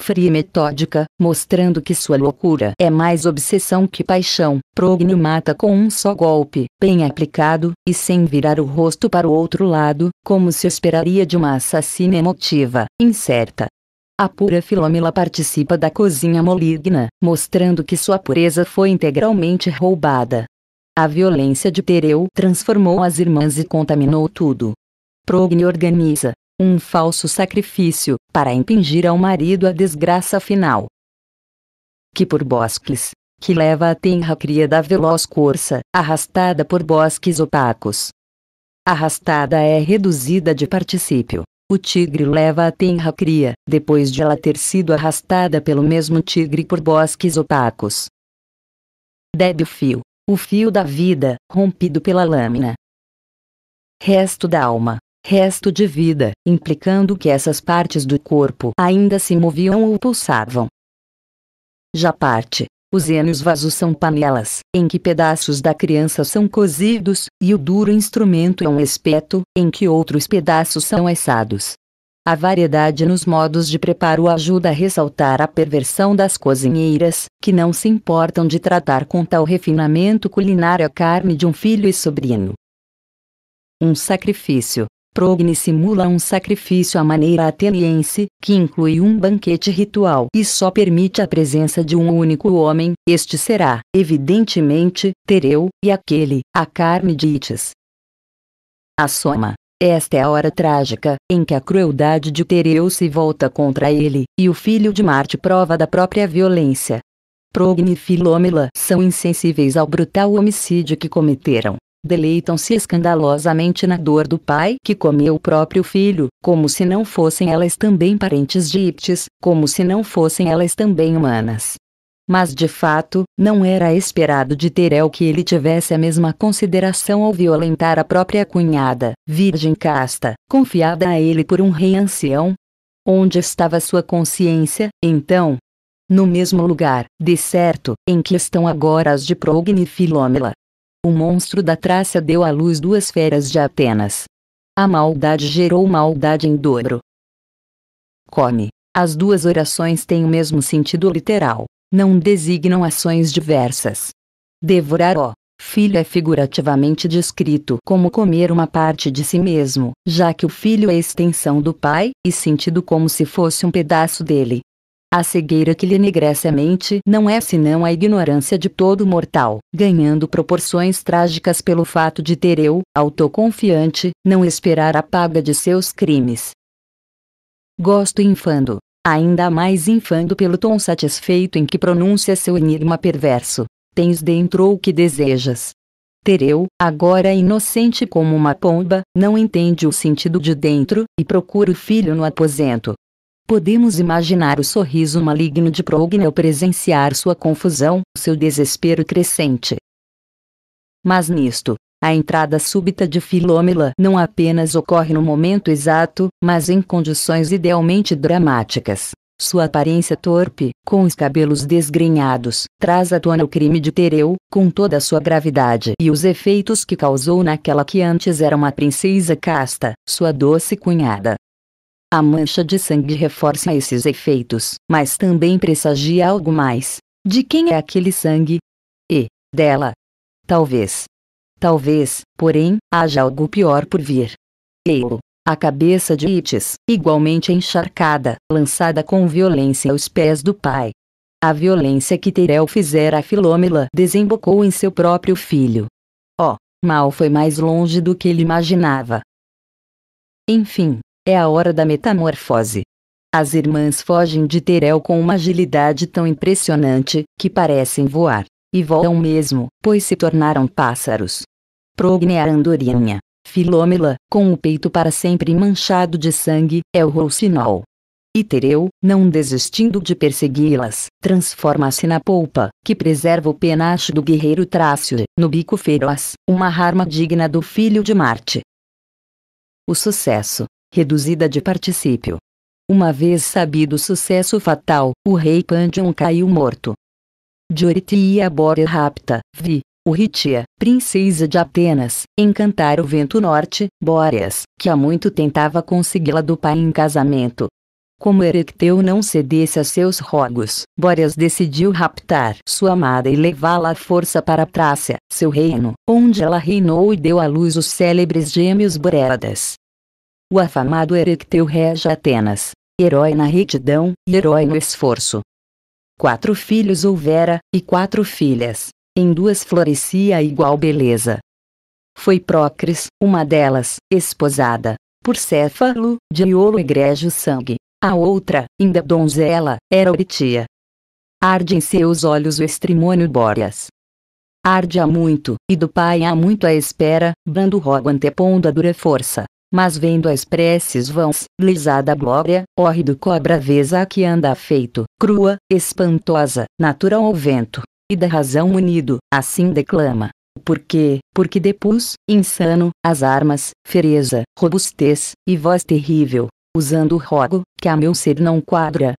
Fria e metódica, mostrando que sua loucura é mais obsessão que paixão, Progne mata com um só golpe, bem aplicado, e sem virar o rosto para o outro lado, como se esperaria de uma assassina emotiva, incerta. A pura Filomela participa da cozinha maligna, mostrando que sua pureza foi integralmente roubada, a violência de Tereu transformou as irmãs e contaminou tudo. Progne organiza um falso sacrifício para impingir ao marido a desgraça final. Que por bosques, que leva a tenra cria da veloz corça, arrastada por bosques opacos. Arrastada é reduzida de particípio. O tigre leva a tenra cria, depois de ela ter sido arrastada pelo mesmo tigre por bosques opacos. o fio, o fio da vida, rompido pela lâmina. Resto da alma, resto de vida, implicando que essas partes do corpo ainda se moviam ou pulsavam. Já parte, os enos vasos são panelas, em que pedaços da criança são cozidos, e o duro instrumento é um espeto, em que outros pedaços são assados. A variedade nos modos de preparo ajuda a ressaltar a perversão das cozinheiras, que não se importam de tratar com tal refinamento culinário a carne de um filho e sobrinho. Um sacrifício. Progne simula um sacrifício à maneira ateniense, que inclui um banquete ritual e só permite a presença de um único homem, este será, evidentemente, Tereu, e aquele, a carne de Ites. A soma esta é a hora trágica em que a crueldade de Tereu se volta contra ele, e o filho de Marte prova da própria violência. Progne e Filômela são insensíveis ao brutal homicídio que cometeram. Deleitam-se escandalosamente na dor do pai que comeu o próprio filho, como se não fossem elas também parentes de Iptis, como se não fossem elas também humanas mas de fato, não era esperado de Terel que ele tivesse a mesma consideração ao violentar a própria cunhada, virgem casta, confiada a ele por um rei ancião. Onde estava sua consciência, então? No mesmo lugar, de certo, em que estão agora as de Progne e Filômela. O monstro da Trácia deu à luz duas feras de Atenas. A maldade gerou maldade em dobro. Come. As duas orações têm o mesmo sentido literal não designam ações diversas. Devorar o filho é figurativamente descrito como comer uma parte de si mesmo, já que o filho é extensão do pai, e sentido como se fosse um pedaço dele. A cegueira que lhe enegrece a mente não é senão a ignorância de todo mortal, ganhando proporções trágicas pelo fato de ter eu, autoconfiante, não esperar a paga de seus crimes. Gosto infando, ainda mais infando pelo tom satisfeito em que pronuncia seu enigma perverso. Tens dentro o que desejas. Tereu, agora inocente como uma pomba, não entende o sentido de dentro, e procura o filho no aposento. Podemos imaginar o sorriso maligno de Progne ao presenciar sua confusão, seu desespero crescente. Mas nisto, a entrada súbita de filômela não apenas ocorre no momento exato, mas em condições idealmente dramáticas. Sua aparência torpe, com os cabelos desgrenhados, traz à tona o crime de Tereu, com toda a sua gravidade e os efeitos que causou naquela que antes era uma princesa casta, sua doce cunhada. A mancha de sangue reforça esses efeitos, mas também pressagia algo mais. De quem é aquele sangue? E, dela? Talvez, Talvez, porém, haja algo pior por vir. Eilo. A cabeça de Itis, igualmente encharcada, lançada com violência aos pés do pai. A violência que Terel fizera a Filômela desembocou em seu próprio filho. Oh, mal foi mais longe do que ele imaginava. Enfim, é a hora da metamorfose. As irmãs fogem de Terel com uma agilidade tão impressionante, que parecem voar. E voam mesmo, pois se tornaram pássaros. Prognea andorinha, filômela, com o peito para sempre manchado de sangue, é o rocinol. E Tereu, não desistindo de persegui-las, transforma-se na polpa, que preserva o penacho do guerreiro Trácio, no bico feroz, uma arma digna do filho de Marte. O sucesso, reduzida de particípio. Uma vez sabido o sucesso fatal, o rei Pandion caiu morto. Dioritia Bore rapta, vi, Urritia, princesa de Atenas, encantar o vento norte, Bóreas, que há muito tentava consegui-la do pai em casamento. Como Erecteu não cedesse a seus rogos, Bóreas decidiu raptar sua amada e levá-la à força para Trácia, seu reino, onde ela reinou e deu à luz os célebres gêmeos Boreadas. O afamado Erecteu rege Atenas, herói na retidão e herói no esforço. Quatro filhos houvera, e quatro filhas, em duas florescia a igual beleza. Foi Procris, uma delas, esposada, por Céfalo, de Iolo Egrégio sangue. A outra, ainda donzela, era Oritia. Arde em seus olhos o estrimônio Bóreas. Arde há muito, e do pai há muito a espera, brando rogo antepondo a dura força. Mas vendo as preces vãos, lisada glória, orre do cobra vesa que anda feito, crua, espantosa, natural ao vento e da razão unido, assim declama. Porque, porque depus, insano, as armas, fereza, robustez, e voz terrível, usando o rogo, que a meu ser não quadra.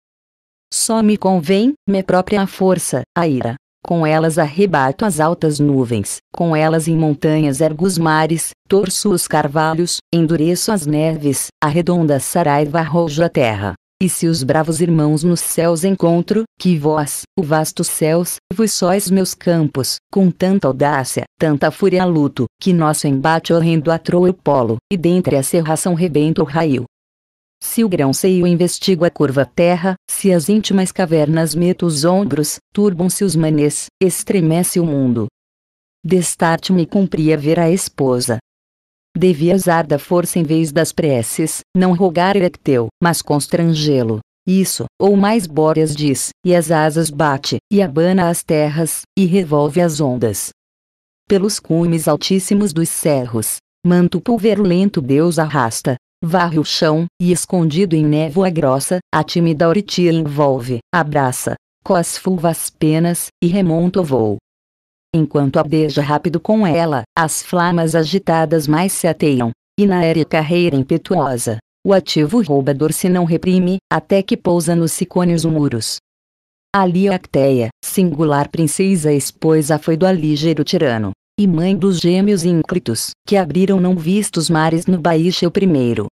Só me convém, minha própria força, a ira. Com elas arrebato as altas nuvens, com elas em montanhas ergo os mares, torço os carvalhos, endureço as neves, arredonda a saraiva arrojo a terra. E se os bravos irmãos nos céus encontro, que vós, o vasto céus, vos sois meus campos, com tanta audácia, tanta fúria luto, que nosso embate horrendo atroa o polo, e dentre a serração rebenta o raio. Se o grão seio investigo a curva terra, se as íntimas cavernas meto os ombros, turbam-se os manês, estremece o mundo. Destarte-me cumpria ver a esposa, Devia usar da força em vez das preces, não rogar Erecteu, mas constrangê-lo. Isso, ou mais Bóreas diz, e as asas bate, e abana as terras, e revolve as ondas. Pelos cumes altíssimos dos cerros, manto pulverulento Deus arrasta, varre o chão, e escondido em névoa grossa, a tímida Oritia envolve, abraça, coas fulvas penas, e remonta o voo enquanto adeja rápido com ela, as flamas agitadas mais se ateiam, e na aérea carreira impetuosa, o ativo roubador se não reprime, até que pousa nos sicônios muros. Ali Acteia, singular princesa esposa foi do alígero tirano, e mãe dos gêmeos ínclitos, que abriram não vistos mares no o primeiro.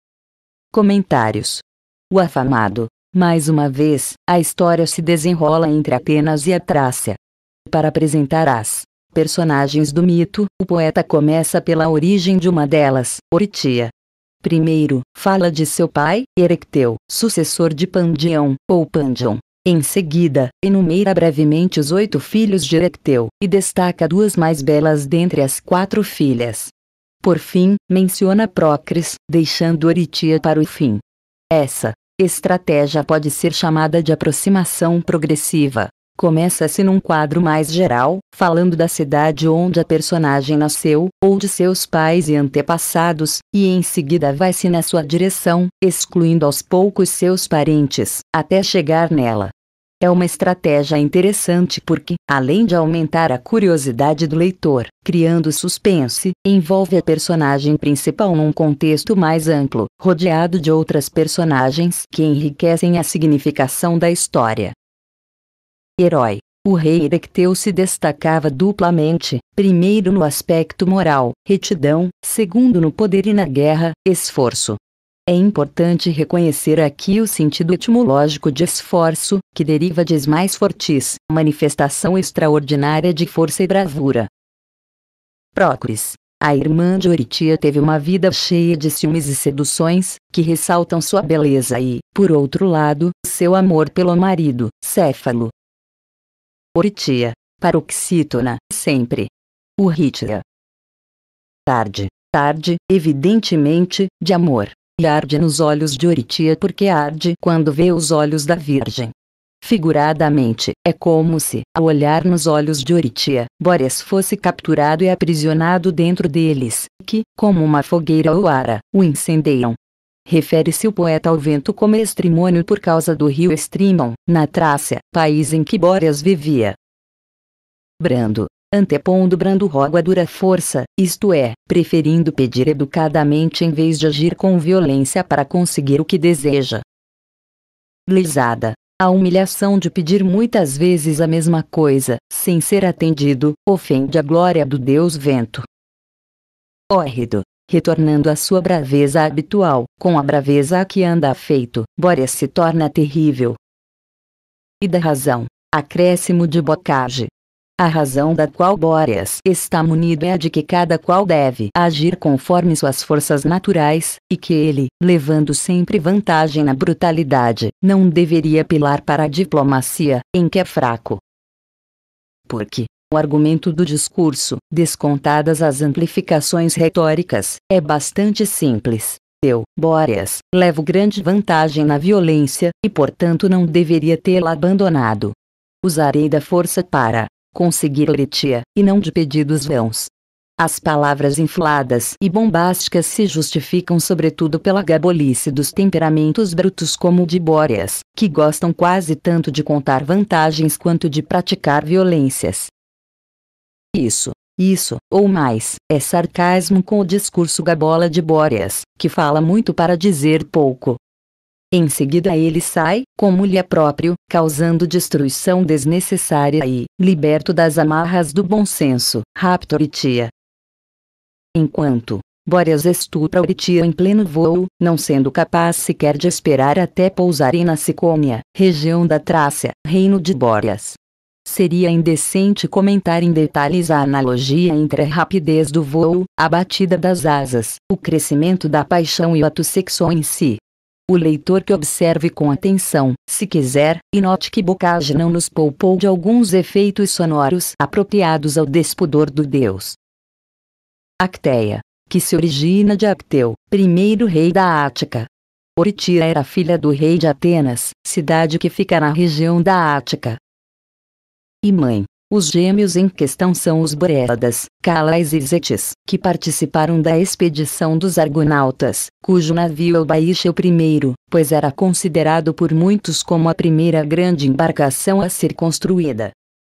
Comentários. O afamado. Mais uma vez, a história se desenrola entre Atenas e a Trácia. Para apresentar as personagens do mito, o poeta começa pela origem de uma delas, Oritia. Primeiro, fala de seu pai, Erecteu, sucessor de Pandion. ou Pandion. Em seguida, enumera brevemente os oito filhos de Erecteu, e destaca duas mais belas dentre as quatro filhas. Por fim, menciona Procris, deixando Oritia para o fim. Essa estratégia pode ser chamada de aproximação progressiva, Começa-se assim num quadro mais geral, falando da cidade onde a personagem nasceu, ou de seus pais e antepassados, e em seguida vai-se na sua direção, excluindo aos poucos seus parentes, até chegar nela. É uma estratégia interessante porque, além de aumentar a curiosidade do leitor, criando suspense, envolve a personagem principal num contexto mais amplo, rodeado de outras personagens que enriquecem a significação da história herói. O rei Erecteu se destacava duplamente, primeiro no aspecto moral, retidão, segundo no poder e na guerra, esforço. É importante reconhecer aqui o sentido etimológico de esforço, que deriva de mais fortis, manifestação extraordinária de força e bravura. Prócris. A irmã de Oritia teve uma vida cheia de ciúmes e seduções, que ressaltam sua beleza e, por outro lado, seu amor pelo marido, Céfalo, Oritia, paroxítona, sempre. Urritia. Tarde, tarde, evidentemente, de amor, e arde nos olhos de Oritia porque arde quando vê os olhos da Virgem. Figuradamente, é como se, ao olhar nos olhos de Oritia, Bóreas fosse capturado e aprisionado dentro deles, que, como uma fogueira ou ara, o incendeiam refere-se o poeta ao vento como estrimônio por causa do rio Estrimon, na Trácia, país em que Bóreas vivia. Brando, antepondo brando rogo a dura força, isto é, preferindo pedir educadamente em vez de agir com violência para conseguir o que deseja. Lisada, a humilhação de pedir muitas vezes a mesma coisa, sem ser atendido, ofende a glória do Deus vento. Órrido, retornando à sua braveza habitual, com a braveza a que anda afeito, Bória se torna terrível. E da razão. Acréscimo de Bocage. A razão da qual Bóreas está munido é a de que cada qual deve agir conforme suas forças naturais, e que ele, levando sempre vantagem na brutalidade, não deveria pilar para a diplomacia, em que é fraco. Porque, o argumento do discurso, descontadas as amplificações retóricas, é bastante simples. Eu, Bóreas, levo grande vantagem na violência, e portanto não deveria tê-la abandonado. Usarei da força para conseguir Letia, e não de pedidos vãos. As palavras infladas e bombásticas se justificam sobretudo pela gabolice dos temperamentos brutos como o de Bóreas, que gostam quase tanto de contar vantagens quanto de praticar violências. Isso, isso, ou mais, é sarcasmo com o discurso gabola de Bóreas, que fala muito para dizer pouco. Em seguida ele sai, como lhe é próprio, causando destruição desnecessária e, liberto das amarras do bom senso, rapta Oritia. Enquanto, Bóreas estupra Oritia em pleno voo, não sendo capaz sequer de esperar até pousar em Nacicômia, região da Trácia, reino de Bóreas. Seria indecente comentar em detalhes a analogia entre a rapidez do voo, a batida das asas, o crescimento da paixão e o ato sexual em si. O leitor que observe com atenção, se quiser, e note que Bocage não nos poupou de alguns efeitos sonoros apropriados ao despudor do deus. Acteia, que se origina de Acteu, primeiro rei da Ática. Oritira era filha do rei de Atenas, cidade que fica na região da Ática e mãe. Os gêmeos em questão são os Boreadas, Calais e Zetes, que participaram da expedição dos Argonautas, cujo navio é o primeiro, pois era considerado por muitos como a primeira grande embarcação a ser construída.